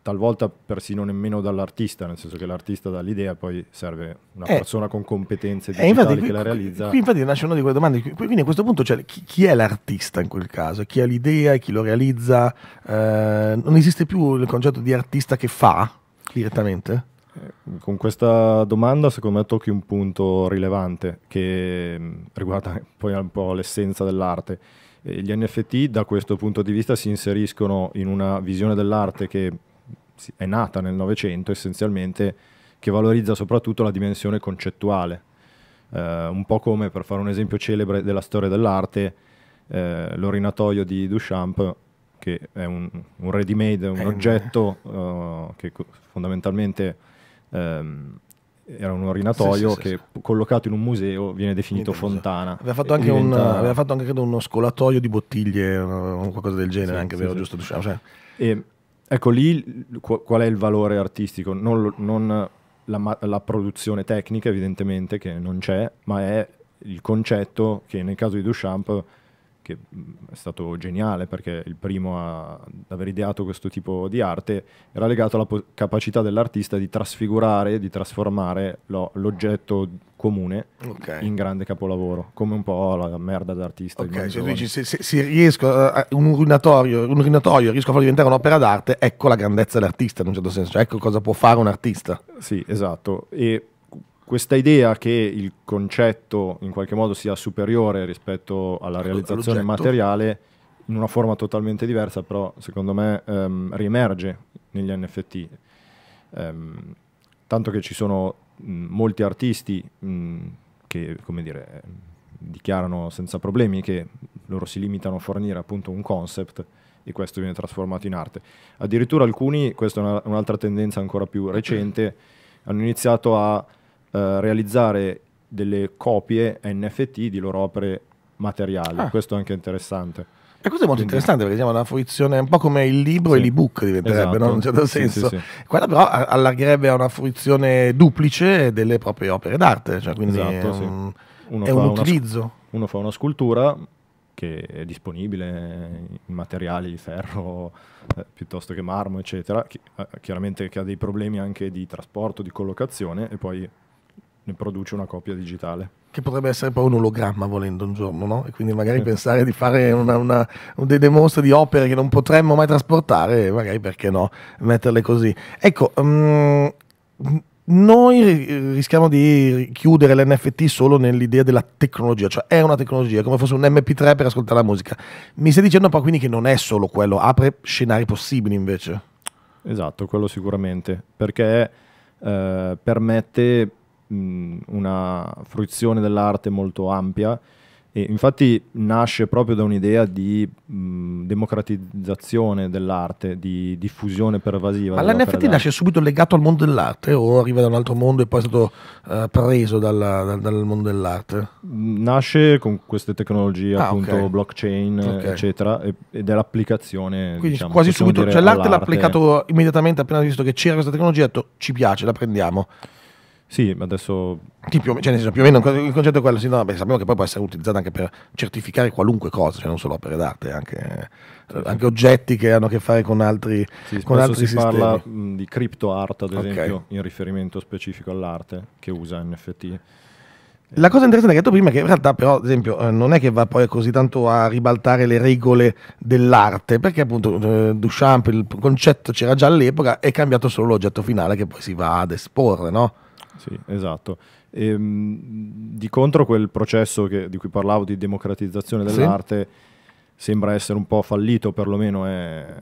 [SPEAKER 3] talvolta persino nemmeno dall'artista, nel senso che l'artista dà l'idea, poi serve una eh, persona con competenze digitali eh, infatti, qui, che la realizza. Qui infatti
[SPEAKER 1] nasce una di quelle domande, quindi a questo punto cioè, chi, chi, è l'artista in quel caso? Chi ha l'idea, e chi lo realizza?
[SPEAKER 3] Eh, non esiste più il concetto di artista che fa direttamente? Eh, con questa domanda secondo me tocchi un punto rilevante che riguarda poi un po' l'essenza dell'arte eh, gli NFT da questo punto di vista si inseriscono in una visione dell'arte che è nata nel Novecento essenzialmente, che valorizza soprattutto la dimensione concettuale. Eh, un po' come, per fare un esempio celebre della storia dell'arte, eh, l'orinatoio di Duchamp, che è un, un ready-made, un eh. oggetto uh, che fondamentalmente ehm, era un orinatoio sì, sì, che sì, collocato in un museo viene definito fontana. Aveva fatto anche, diventa... un, aveva fatto anche credo, uno scolatoio di bottiglie o qualcosa del genere, anche vero, giusto? Diciamo, cioè. e, ecco lì qual è il valore artistico? Non, non la, la, produzione tecnica evidentemente che non c'è, ma è il concetto che nel caso di Duchamp che mm, è stato geniale perché il primo ad aver ideato questo tipo di arte, era legato alla po- capacità dell'artista di trasfigurare, di trasformare lo- l'oggetto comune okay. in grande capolavoro, come un po' la merda d'artista. Ok, cioè dici, se, se, se, riesco a un urinatorio, un
[SPEAKER 1] urinatorio, riesco a farlo diventare un'opera d'arte, ecco la grandezza dell'artista in un certo senso, cioè, ecco cosa può fare un artista.
[SPEAKER 3] Sì, esatto. E questa idea che il concetto in qualche modo sia superiore rispetto alla realizzazione L'oggetto. materiale in una forma totalmente diversa, però secondo me um, riemerge negli NFT. Um, ehm, tanto che ci sono mh, molti artisti mh, che, come dire, dichiarano senza problemi che loro si limitano a fornire appunto un concept e questo viene trasformato in arte. Addirittura alcuni, questa è una, un'altra tendenza ancora più recente, hanno iniziato a eh, realizzare delle copie NFT di loro opere materiali. Ah. Questo è anche interessante. E questo è molto interessante perché siamo una fruizione un po' come il libro sì. e l'ebook diventerebbe, esatto. no? in esatto. un certo senso. Sì, sì, Quella però allargherebbe a una
[SPEAKER 1] fruizione duplice delle proprie opere d'arte, cioè quindi esatto, è un, uno è un utilizzo. Una,
[SPEAKER 3] uno fa una scultura che è disponibile in materiali di ferro eh, piuttosto che marmo, eccetera, chi, eh, chiaramente che ha dei problemi anche di trasporto, di collocazione e poi ne produce una copia digitale.
[SPEAKER 1] Che potrebbe essere poi un ologramma volendo un giorno, no? E quindi magari sì. pensare di fare una, una, dei demostri di opere che non potremmo mai trasportare, magari perché no, metterle così. Ecco, um, noi rischiamo di chiudere l'NFT solo nell'idea della tecnologia, cioè è una tecnologia, come fosse un MP3 per ascoltare la musica. Mi stai dicendo poi quindi che non è solo quello,
[SPEAKER 3] apre scenari possibili invece. Esatto, quello sicuramente, perché eh, permette mh, una fruizione dell'arte molto ampia e infatti nasce proprio da un'idea di mh, democratizzazione dell'arte, di diffusione pervasiva. Ma l'NFT nasce subito legato al mondo dell'arte o arriva da un altro mondo e poi è stato uh, preso dalla, dal, dal, mondo dell'arte? Nasce con queste tecnologie, ah, appunto okay. blockchain, okay. eccetera, ed è l'applicazione. Quindi diciamo, quasi subito, dire, cioè l'arte l'ha applicato
[SPEAKER 1] immediatamente appena visto che c'era questa tecnologia, ha detto ci piace, la prendiamo. Sì, ma adesso... Più, cioè, senso, più, o meno il concetto è quello, sì, no, beh, sappiamo che poi può essere utilizzato anche per certificare qualunque cosa, cioè non solo opere d'arte, anche, anche oggetti che hanno a che fare con altri, sì, con altri si sistemi. parla
[SPEAKER 3] di crypto art, ad esempio, okay. in riferimento specifico all'arte che usa NFT.
[SPEAKER 1] La cosa interessante che hai detto prima è che in realtà però, ad esempio, eh, non è che va poi così tanto a ribaltare le regole dell'arte, perché appunto eh, Duchamp il concetto c'era già all'epoca, è cambiato solo l'oggetto finale che poi si va ad
[SPEAKER 3] esporre, no? Sì, esatto. E, ehm, di contro quel processo che, di cui parlavo di democratizzazione dell'arte sì. sembra essere un po' fallito, perlomeno è,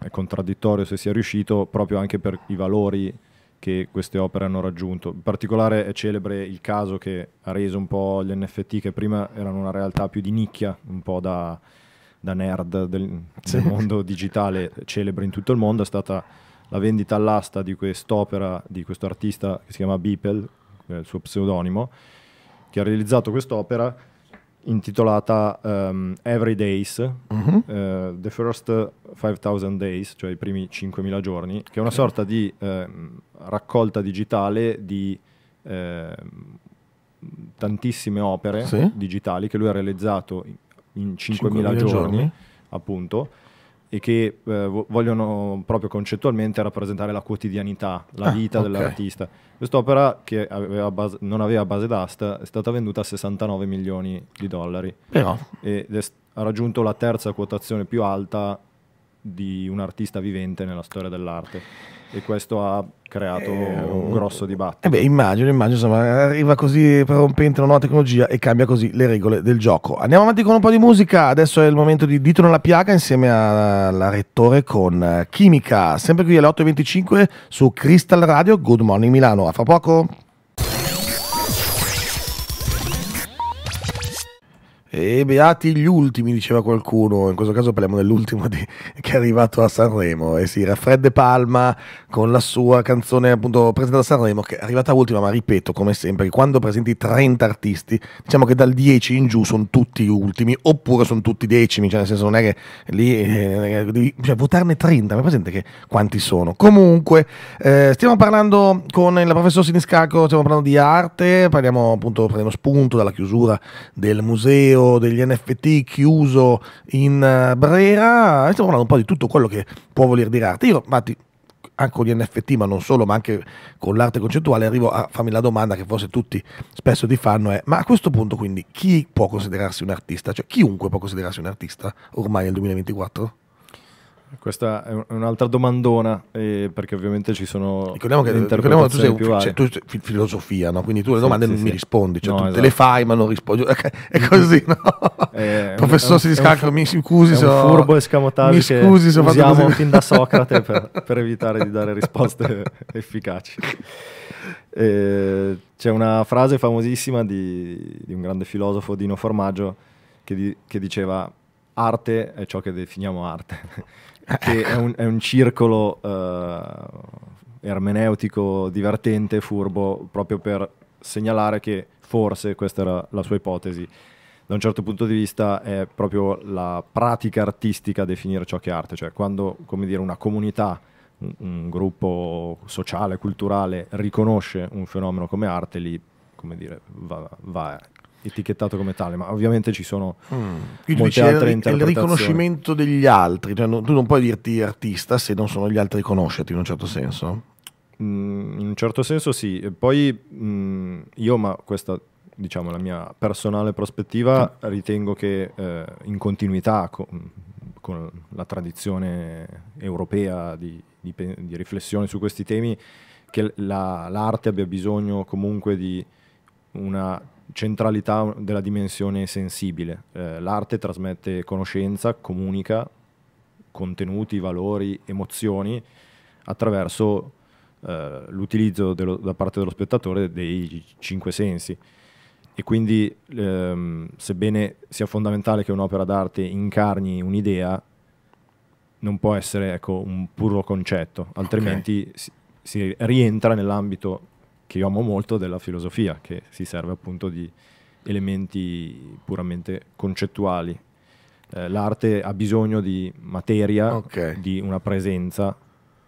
[SPEAKER 3] è contraddittorio se sia riuscito, proprio anche per i valori che queste opere hanno raggiunto. In particolare è celebre il caso che ha reso un po' gli NFT, che prima erano una realtà più di nicchia, un po' da, da nerd del, del mondo digitale, celebre in tutto il mondo, è stata la vendita all'asta di quest'opera di questo artista che si chiama Beeple, il suo pseudonimo, che ha realizzato quest'opera intitolata um, Every Days, mm-hmm. uh, The First 5000 Days, cioè i primi 5.000 giorni, che è una sorta di eh, raccolta digitale di eh, tantissime opere sì. digitali che lui ha realizzato in 5.000, 5.000 giorni, giorni, appunto e che eh, vogliono proprio concettualmente rappresentare la quotidianità, la ah, vita okay. dell'artista. Quest'opera, che aveva base, non aveva base d'asta, è stata venduta a 69 milioni di dollari Però. ed è, ha raggiunto la terza quotazione più alta di un artista vivente nella storia dell'arte e questo ha creato eh, un oh. grosso dibattito.
[SPEAKER 1] Eh beh, immagino, immagino, insomma, arriva così prorompente una nuova tecnologia e cambia così le regole del gioco. Andiamo avanti con un po' di musica, adesso è il momento di Dito nella piaga insieme alla Rettore con eh, Chimica, sempre qui alle 8.25 su Crystal Radio, Good Morning Milano, a fra poco. E eh, beati gli ultimi, diceva qualcuno, in questo caso parliamo dell'ultimo di, che è arrivato a Sanremo, e eh si sì, raffredde Palma con la sua canzone appunto presentata a Sanremo, che è arrivata ultima, ma ripeto, come sempre, che quando presenti 30 artisti, diciamo che dal 10 in giù sono tutti ultimi, oppure sono tutti decimi, cioè nel senso non è che lì, eh, eh devi, cioè, votarne 30, ma presente che quanti sono. Comunque, eh, stiamo parlando con la professor Siniscalco, stiamo parlando di arte, parliamo appunto, prendiamo spunto dalla chiusura del museo, degli NFT chiuso in eh, Brera, stiamo parlando un po' di tutto quello che può voler dire arte. Io, Matti, anche con gli NFT, ma non solo, ma anche con l'arte concettuale, arrivo a farmi la domanda che forse tutti spesso ti fanno è, ma a questo punto quindi chi può considerarsi un artista? Cioè chiunque può considerarsi un artista ormai nel 2024?
[SPEAKER 3] Questa è un'altra domandona, eh, perché ovviamente ci sono. Ricordiamo che, ricordiamo che tu sei un, cioè, tu, filosofia, no? quindi tu le domande sì, non sì, mi sì. rispondi, cioè no, tu esatto. te le esatto. fai ma non rispondi. È
[SPEAKER 1] mm-hmm. così, no? Eh, Professore, si discalca, mi scusi. È sono, un furbo escamotaggio Mi scusi, sono usiamo così. fin da Socrate
[SPEAKER 3] per, per evitare di dare risposte efficaci. Eh, c'è una frase famosissima di, di, un grande filosofo, Dino Formaggio, che, di, che diceva arte è ciò che definiamo arte che è un, è un circolo uh, ermeneutico divertente, furbo, proprio per segnalare che forse, questa era la sua ipotesi, da un certo punto di vista è proprio la pratica artistica a definire ciò che è arte, cioè quando dire, una comunità, un, un, gruppo sociale, culturale riconosce un fenomeno come arte, lì come dire, va, va etichettato come tale, ma ovviamente ci sono mm. molte altre interpretazioni. il riconoscimento degli altri, cioè non, tu non
[SPEAKER 1] puoi dirti artista se non sono gli altri a riconoscerti in un certo senso.
[SPEAKER 3] Mm, in un certo senso sì, e poi mm, io, ma questa diciamo la mia personale prospettiva, mm. ritengo che eh, in continuità con, con, la tradizione europea di, di, di, riflessione su questi temi, che la, l'arte abbia bisogno comunque di una centralità della dimensione sensibile. Eh, l'arte trasmette conoscenza, comunica contenuti, valori, emozioni attraverso eh, l'utilizzo dello, da parte dello spettatore dei cinque sensi. E quindi, ehm, sebbene sia fondamentale che un'opera d'arte incarni un'idea, non può essere ecco, un puro concetto, altrimenti okay. si, si rientra nell'ambito che io amo molto della filosofia, che si serve appunto di elementi puramente concettuali. Eh, l'arte ha bisogno di materia, okay. di una presenza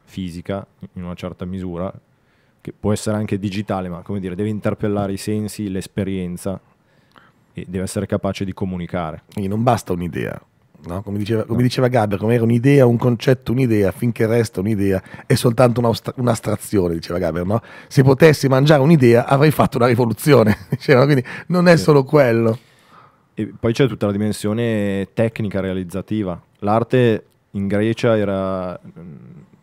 [SPEAKER 3] fisica in una certa misura, che può essere anche digitale, ma come dire, deve interpellare i sensi, l'esperienza e deve essere capace di comunicare. Quindi non basta un'idea, No? Come, diceva, come diceva
[SPEAKER 1] Gaber, come era un'idea, un concetto, un'idea, finché resta un'idea, è soltanto un'astrazione, diceva Gaber. No? Se
[SPEAKER 3] potessi mangiare un'idea avrei fatto una rivoluzione, dicevano, quindi non è solo quello. E poi c'è tutta la dimensione tecnica realizzativa. L'arte in Grecia era mm,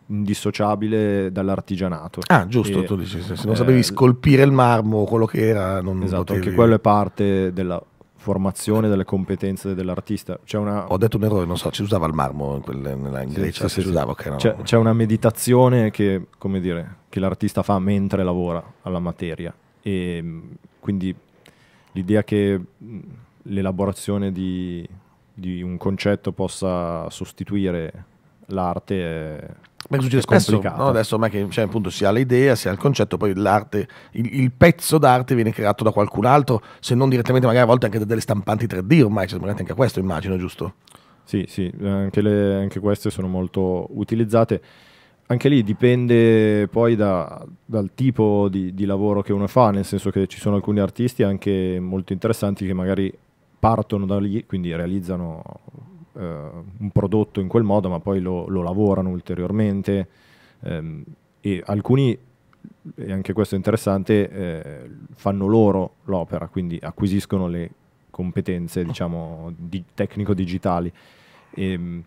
[SPEAKER 3] indissociabile dall'artigianato. Ah, giusto, e, tu dici, se non eh, sapevi scolpire il marmo, quello che era, non Esatto, potevi... anche quello è parte della formazione, delle competenze dell'artista. Una... Ho detto un errore, non so, ci usava il marmo in, quelle, in Grecia, sì, sì, sì. Usava, okay, no. c'è, c'è, una meditazione che, dire, che, l'artista fa mentre lavora alla materia e mm, quindi l'idea che mm, l'elaborazione di, di un concetto possa sostituire l'arte è perché succede spesso, no? adesso ma che cioè, appunto, si ha l'idea, si ha il concetto, poi
[SPEAKER 1] l'arte, il, il, pezzo d'arte viene creato da qualcun altro, se non direttamente magari a volte anche da delle
[SPEAKER 3] stampanti 3D ormai, cioè, anche questo immagino, giusto? Sì, sì, anche, le, anche queste sono molto utilizzate anche lì dipende poi da, dal tipo di, di, lavoro che uno fa, nel senso che ci sono alcuni artisti anche molto interessanti che magari partono da lì, quindi realizzano eh, un prodotto in quel modo, ma poi lo, lo lavorano ulteriormente. Ehm, e alcuni, e anche questo è interessante, eh, fanno loro l'opera, quindi acquisiscono le competenze, diciamo, di, tecnico-digitali. E, ehm,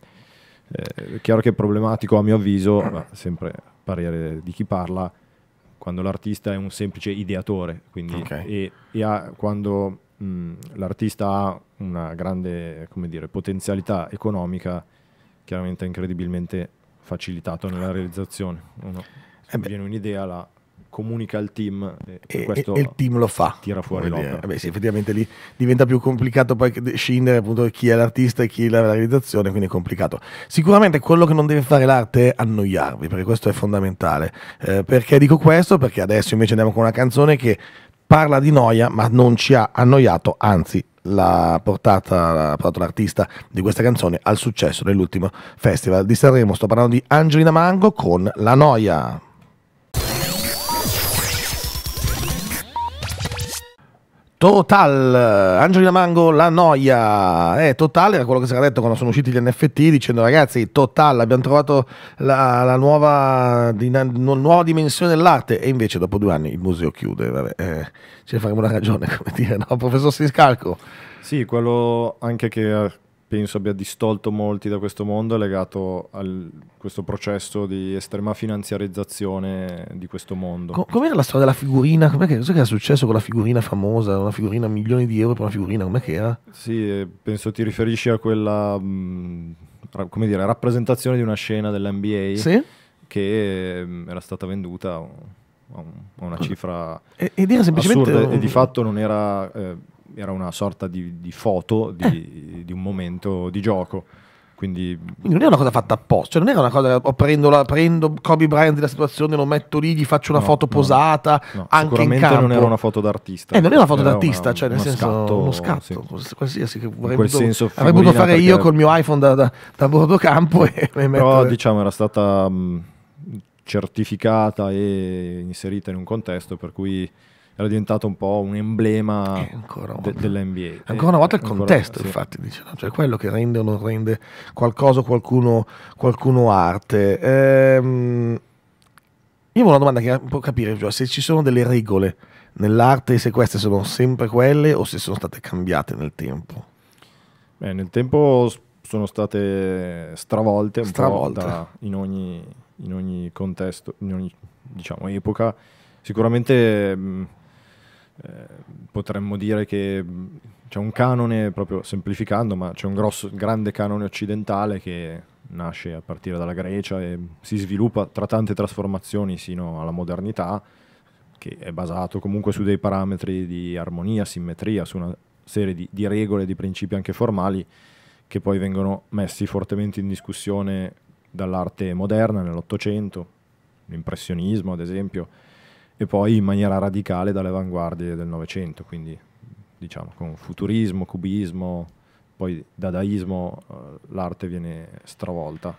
[SPEAKER 3] eh, è chiaro che è problematico, a mio avviso, ma sempre a parere di chi parla, quando l'artista è un semplice ideatore, quindi, okay. e, e ha, quando l'artista ha una grande dire, potenzialità economica, chiaramente incredibilmente facilitato nella realizzazione. Uno, eh viene un'idea, la comunica al team e, e, e, il
[SPEAKER 1] team lo fa tira fuori l'opera beh, sì, effettivamente lì diventa più complicato poi scindere appunto chi è l'artista e chi è la realizzazione quindi è complicato sicuramente quello che non deve fare l'arte è annoiarvi perché questo è fondamentale eh, perché dico questo perché adesso invece andiamo con una canzone che parla di noia ma non ci ha annoiato, anzi la portata, l'artista di questa canzone al successo dell'ultimo festival di Sanremo. Sto parlando di Angelina Mango con La Noia. Total, eh, Angelina Mango, la noia eh, Total era quello che si era detto quando sono usciti gli NFT dicendo ragazzi Total abbiamo trovato la, la nuova, dina, nuova, dimensione dell'arte e invece dopo due anni il museo chiude, vabbè, eh,
[SPEAKER 3] ce ne faremo una ragione come dire, no professor Siscalco? Sì, quello anche che penso abbia distolto molti da questo mondo è legato a questo processo di estrema finanziarizzazione di questo mondo. Co-
[SPEAKER 1] com'era la storia della figurina? Com'è che, cosa che era successo con la figurina famosa? Una figurina milioni di euro per una figurina, com'è che era?
[SPEAKER 3] Sì, eh, penso ti riferisci a quella mh, mm, come dire, rappresentazione di una scena dell'NBA sì? che mm, era stata venduta a una cifra e, ed era semplicemente assurda un... e di fatto non era eh, era una sorta di, di foto di, eh. di un momento di gioco. Quindi... non è una cosa fatta apposta,
[SPEAKER 1] cioè non era una cosa oh, prendo, la, prendo Kobe Bryant della situazione, lo metto lì, gli faccio una no, foto posata, no, no. anche sicuramente in campo. non era una foto d'artista. Eh, non è una foto d'artista, una, cioè nel senso scatto, uno scatto, sì.
[SPEAKER 3] qualsiasi che vorrei potuto, senso avrei potuto fare io col
[SPEAKER 1] mio iPhone da, da, da bordo campo e, e Però diciamo
[SPEAKER 3] era stata mh, mm, certificata e inserita in un contesto per cui era diventato un po' un emblema eh, de- dell'NBA. Ancora una volta il ancora, contesto, sì.
[SPEAKER 1] infatti, dice, no? cioè quello che rende o non rende qualcosa, qualcuno, qualcuno arte. Ehm, io ho una domanda che può capire, cioè, se ci sono delle regole nell'arte, se queste sono sempre quelle o se sono state cambiate nel
[SPEAKER 3] tempo. Beh, nel tempo sono state stravolte, stravolte. Da, in, ogni, in, ogni, contesto, in ogni diciamo, epoca. Sicuramente mh, eh, potremmo dire che mm, c'è un canone, proprio semplificando, ma c'è un grosso, grande canone occidentale che nasce a partire dalla Grecia e si sviluppa tra tante trasformazioni sino alla modernità, che è basato comunque su dei parametri di armonia, simmetria, su una serie di, di regole, di principi anche formali, che poi vengono messi fortemente in discussione dall'arte moderna nell'Ottocento, l'impressionismo ad esempio e poi in maniera radicale dalle avanguardie del Novecento, quindi diciamo con futurismo, cubismo, poi dadaismo, eh, l'arte viene stravolta.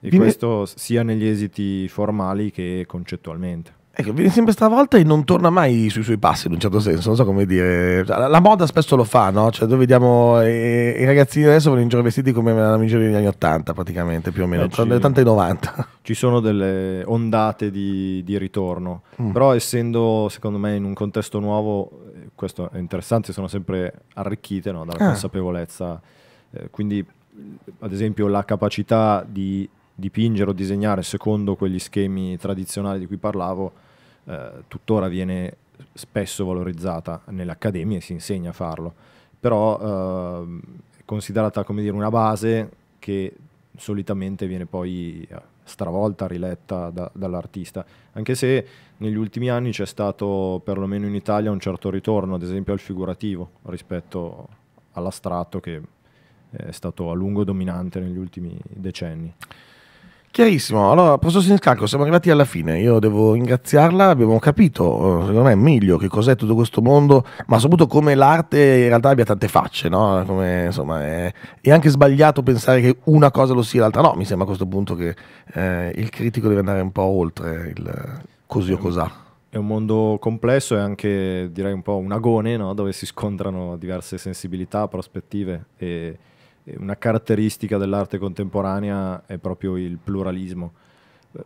[SPEAKER 3] E Viene... questo sia negli esiti formali che concettualmente. Ecco, viene sempre
[SPEAKER 1] stavolta e non torna mai sui suoi passi in un certo senso, non so come dire. La moda spesso lo fa, no? Cioè, noi vediamo eh, i ragazzini adesso vanno in giro vestiti come la migliore degli anni 80 praticamente, più o meno, tra gli 80 e
[SPEAKER 3] 90. Ci sono delle ondate di, di ritorno, mm. però essendo secondo me in un contesto nuovo, eh, questo è interessante, sono sempre arricchite no? dalla ah. consapevolezza. Eh, quindi, ad esempio, la capacità di dipingere o disegnare secondo quegli schemi tradizionali di cui parlavo eh, tuttora viene spesso valorizzata nelle accademie e si insegna a farlo, però eh, è considerata come dire una base che solitamente viene poi eh, stravolta, riletta da, dall'artista, anche se negli ultimi anni c'è stato perlomeno in Italia un certo ritorno, ad esempio al figurativo rispetto all'astratto che è stato a lungo dominante negli ultimi decenni.
[SPEAKER 1] Chiarissimo, allora professor Siniscalco, siamo arrivati alla fine, io devo ringraziarla, abbiamo capito, eh, secondo me, meglio che cos'è tutto questo mondo, ma soprattutto come l'arte in realtà abbia tante facce, no? Come, insomma, è, è, anche sbagliato pensare che una cosa lo sia l'altra, no, mi sembra a questo punto che eh, il critico deve andare un po' oltre il così o cos'ha.
[SPEAKER 3] È un mondo complesso e anche direi un po' un agone, no? Dove si scontrano diverse sensibilità, prospettive e eh, una caratteristica dell'arte contemporanea è proprio il pluralismo.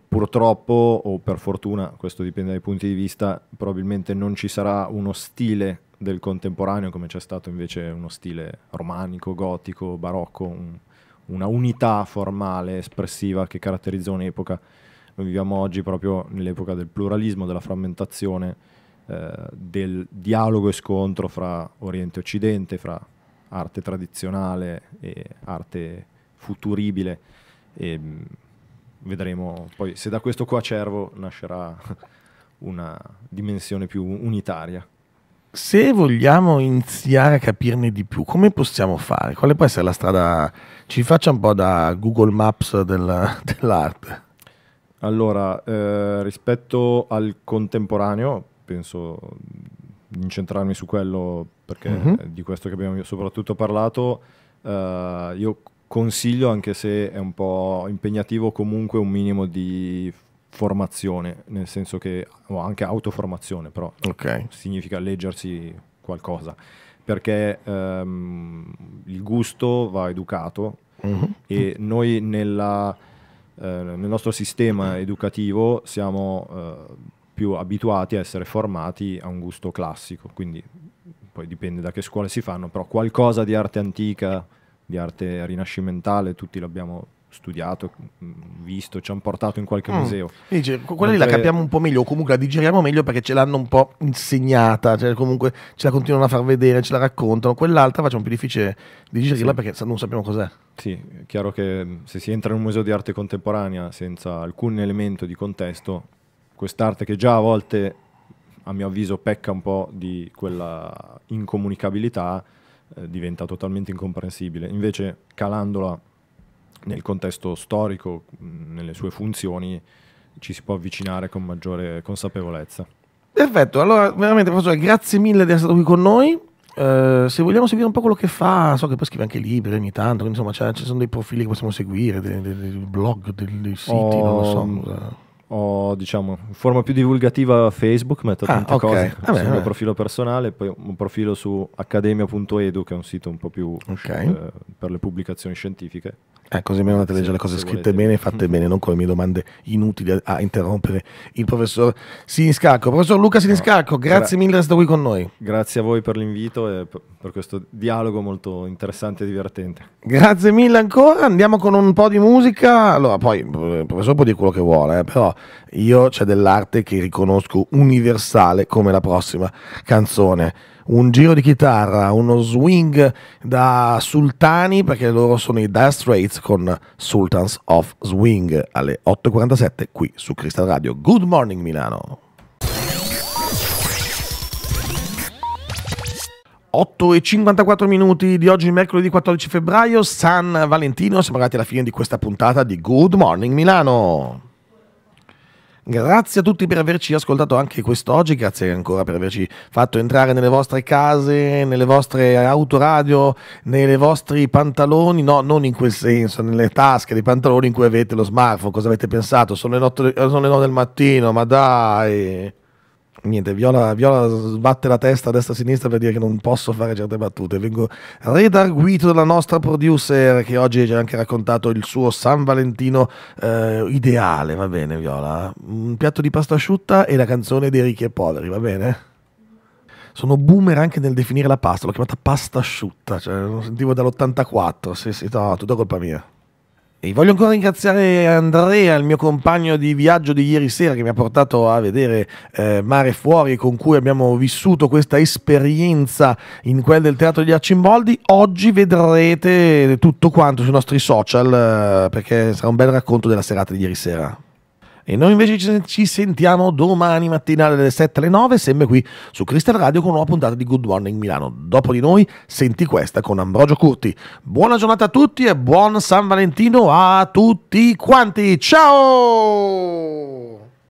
[SPEAKER 3] Purtroppo, o per fortuna, questo dipende dai punti di vista, probabilmente non ci sarà uno stile del contemporaneo come c'è stato invece uno stile romanico, gotico, barocco, un, una unità formale, espressiva che caratterizza un'epoca. Noi viviamo oggi proprio nell'epoca del pluralismo, della frammentazione, eh, del dialogo e scontro fra Oriente e Occidente, fra arte tradizionale e arte futuribile. E, mm, vedremo poi se da questo coacervo nascerà una dimensione più unitaria.
[SPEAKER 1] Se vogliamo iniziare a capirne di più, come possiamo fare? Quale può essere la strada? Ci faccia un po' da Google Maps del,
[SPEAKER 3] dell'arte. Allora, eh, rispetto al contemporaneo, penso di incentrarmi su quello perché mm-hmm. di questo che abbiamo soprattutto parlato, eh, io consiglio, anche se è un po' impegnativo, comunque un minimo di formazione, nel senso che, o anche autoformazione, però okay. significa leggersi qualcosa, perché ehm, il gusto va educato mm-hmm. e noi nella, eh, nel nostro sistema educativo siamo... Eh, più abituati a essere formati a un gusto classico, quindi poi dipende da che scuole si fanno, però qualcosa di arte antica, di arte rinascimentale, tutti l'abbiamo studiato, mm, visto, ci hanno portato in qualche mm. museo. Dice,
[SPEAKER 1] quella Mentre... la capiamo
[SPEAKER 3] un po' meglio, o comunque la digeriamo meglio perché ce
[SPEAKER 1] l'hanno un po' insegnata, cioè comunque ce la continuano a far vedere, ce la raccontano. Quell'altra facciamo più
[SPEAKER 3] difficile digerirla sì. perché non sappiamo cos'è. Sì, è chiaro che mm, se si entra in un museo di arte contemporanea senza alcun elemento di contesto, quest'arte che già a volte a mio avviso pecca un po' di quella incomunicabilità, eh, diventa totalmente incomprensibile. Invece calandola nel contesto storico, mh, nelle sue funzioni, ci si può avvicinare con maggiore consapevolezza.
[SPEAKER 1] Perfetto, allora veramente professore, grazie mille di essere stato qui con noi. Uh, se vogliamo seguire un po' quello che fa, so che poi scrive anche libri ogni tanto, quindi insomma ci sono dei profili che possiamo seguire, dei, dei, dei blog, dei,
[SPEAKER 3] dei siti, oh, non lo so ho diciamo in forma più divulgativa Facebook, metto ah, tante okay. cose, ah, beh, sul mio profilo personale, poi un profilo su accademia.edu che è un sito un po' più eh, okay. eh, per le pubblicazioni scientifiche.
[SPEAKER 1] Eh, così mi andate a leggere le cose scritte volete. bene, fatte mm-hmm. bene, non con le mie domande inutili a, a interrompere il professor Siniscacco. Professor Luca
[SPEAKER 3] Siniscacco, no, grazie gra- mille di essere qui con noi. Grazie a voi per l'invito e per, per questo dialogo molto interessante e divertente.
[SPEAKER 1] Grazie mille ancora, andiamo con un po' di musica. Allora, poi eh, il professor può dire quello che vuole, eh, però io c'è dell'arte che riconosco universale come la prossima canzone. Un giro di chitarra, uno swing da sultani, perché loro sono i Death Straits con Sultans of Swing alle 8.47 qui su Crystal Radio. Good morning Milano! 8 e 54 minuti di oggi, mercoledì 14 febbraio, San Valentino. Siamo arrivati alla fine di questa puntata di Good Morning Milano. Grazie a tutti per averci ascoltato anche quest'oggi, grazie ancora per averci fatto entrare nelle vostre case, nelle vostre autoradio, nei vostri pantaloni, no, non in quel senso, nelle tasche dei pantaloni in cui avete lo smartphone, cosa avete pensato? Sono le 9 del mattino, ma dai! niente, Viola, Viola sbatte la testa a destra e a sinistra per dire che non posso fare certe battute. Vengo redarguito dalla nostra producer che oggi ci ha anche raccontato il suo San Valentino eh, ideale, va bene Viola? Un piatto di pasta asciutta e la canzone dei ricchi e poveri, va bene? sono boomer anche nel definire la pasta, l'ho chiamata pasta asciutta, cioè, lo sentivo dall'84, sì sì, no, tutta colpa mia. E voglio ancora ringraziare Andrea, il mio compagno di viaggio di ieri sera, che mi ha portato a vedere eh, Mare Fuori, con cui abbiamo vissuto questa esperienza in quel del teatro di Accimboldi. Oggi vedrete tutto quanto sui nostri social, eh, perché sarà un bel racconto della serata di ieri sera. E noi invece ci sentiamo domani mattina dalle 7 alle 9, sempre qui su Crystal Radio con una puntata di Good Morning Milano. Dopo di noi senti questa con Ambrogio Curti. Buona giornata a tutti e buon San Valentino a tutti quanti. Ciao!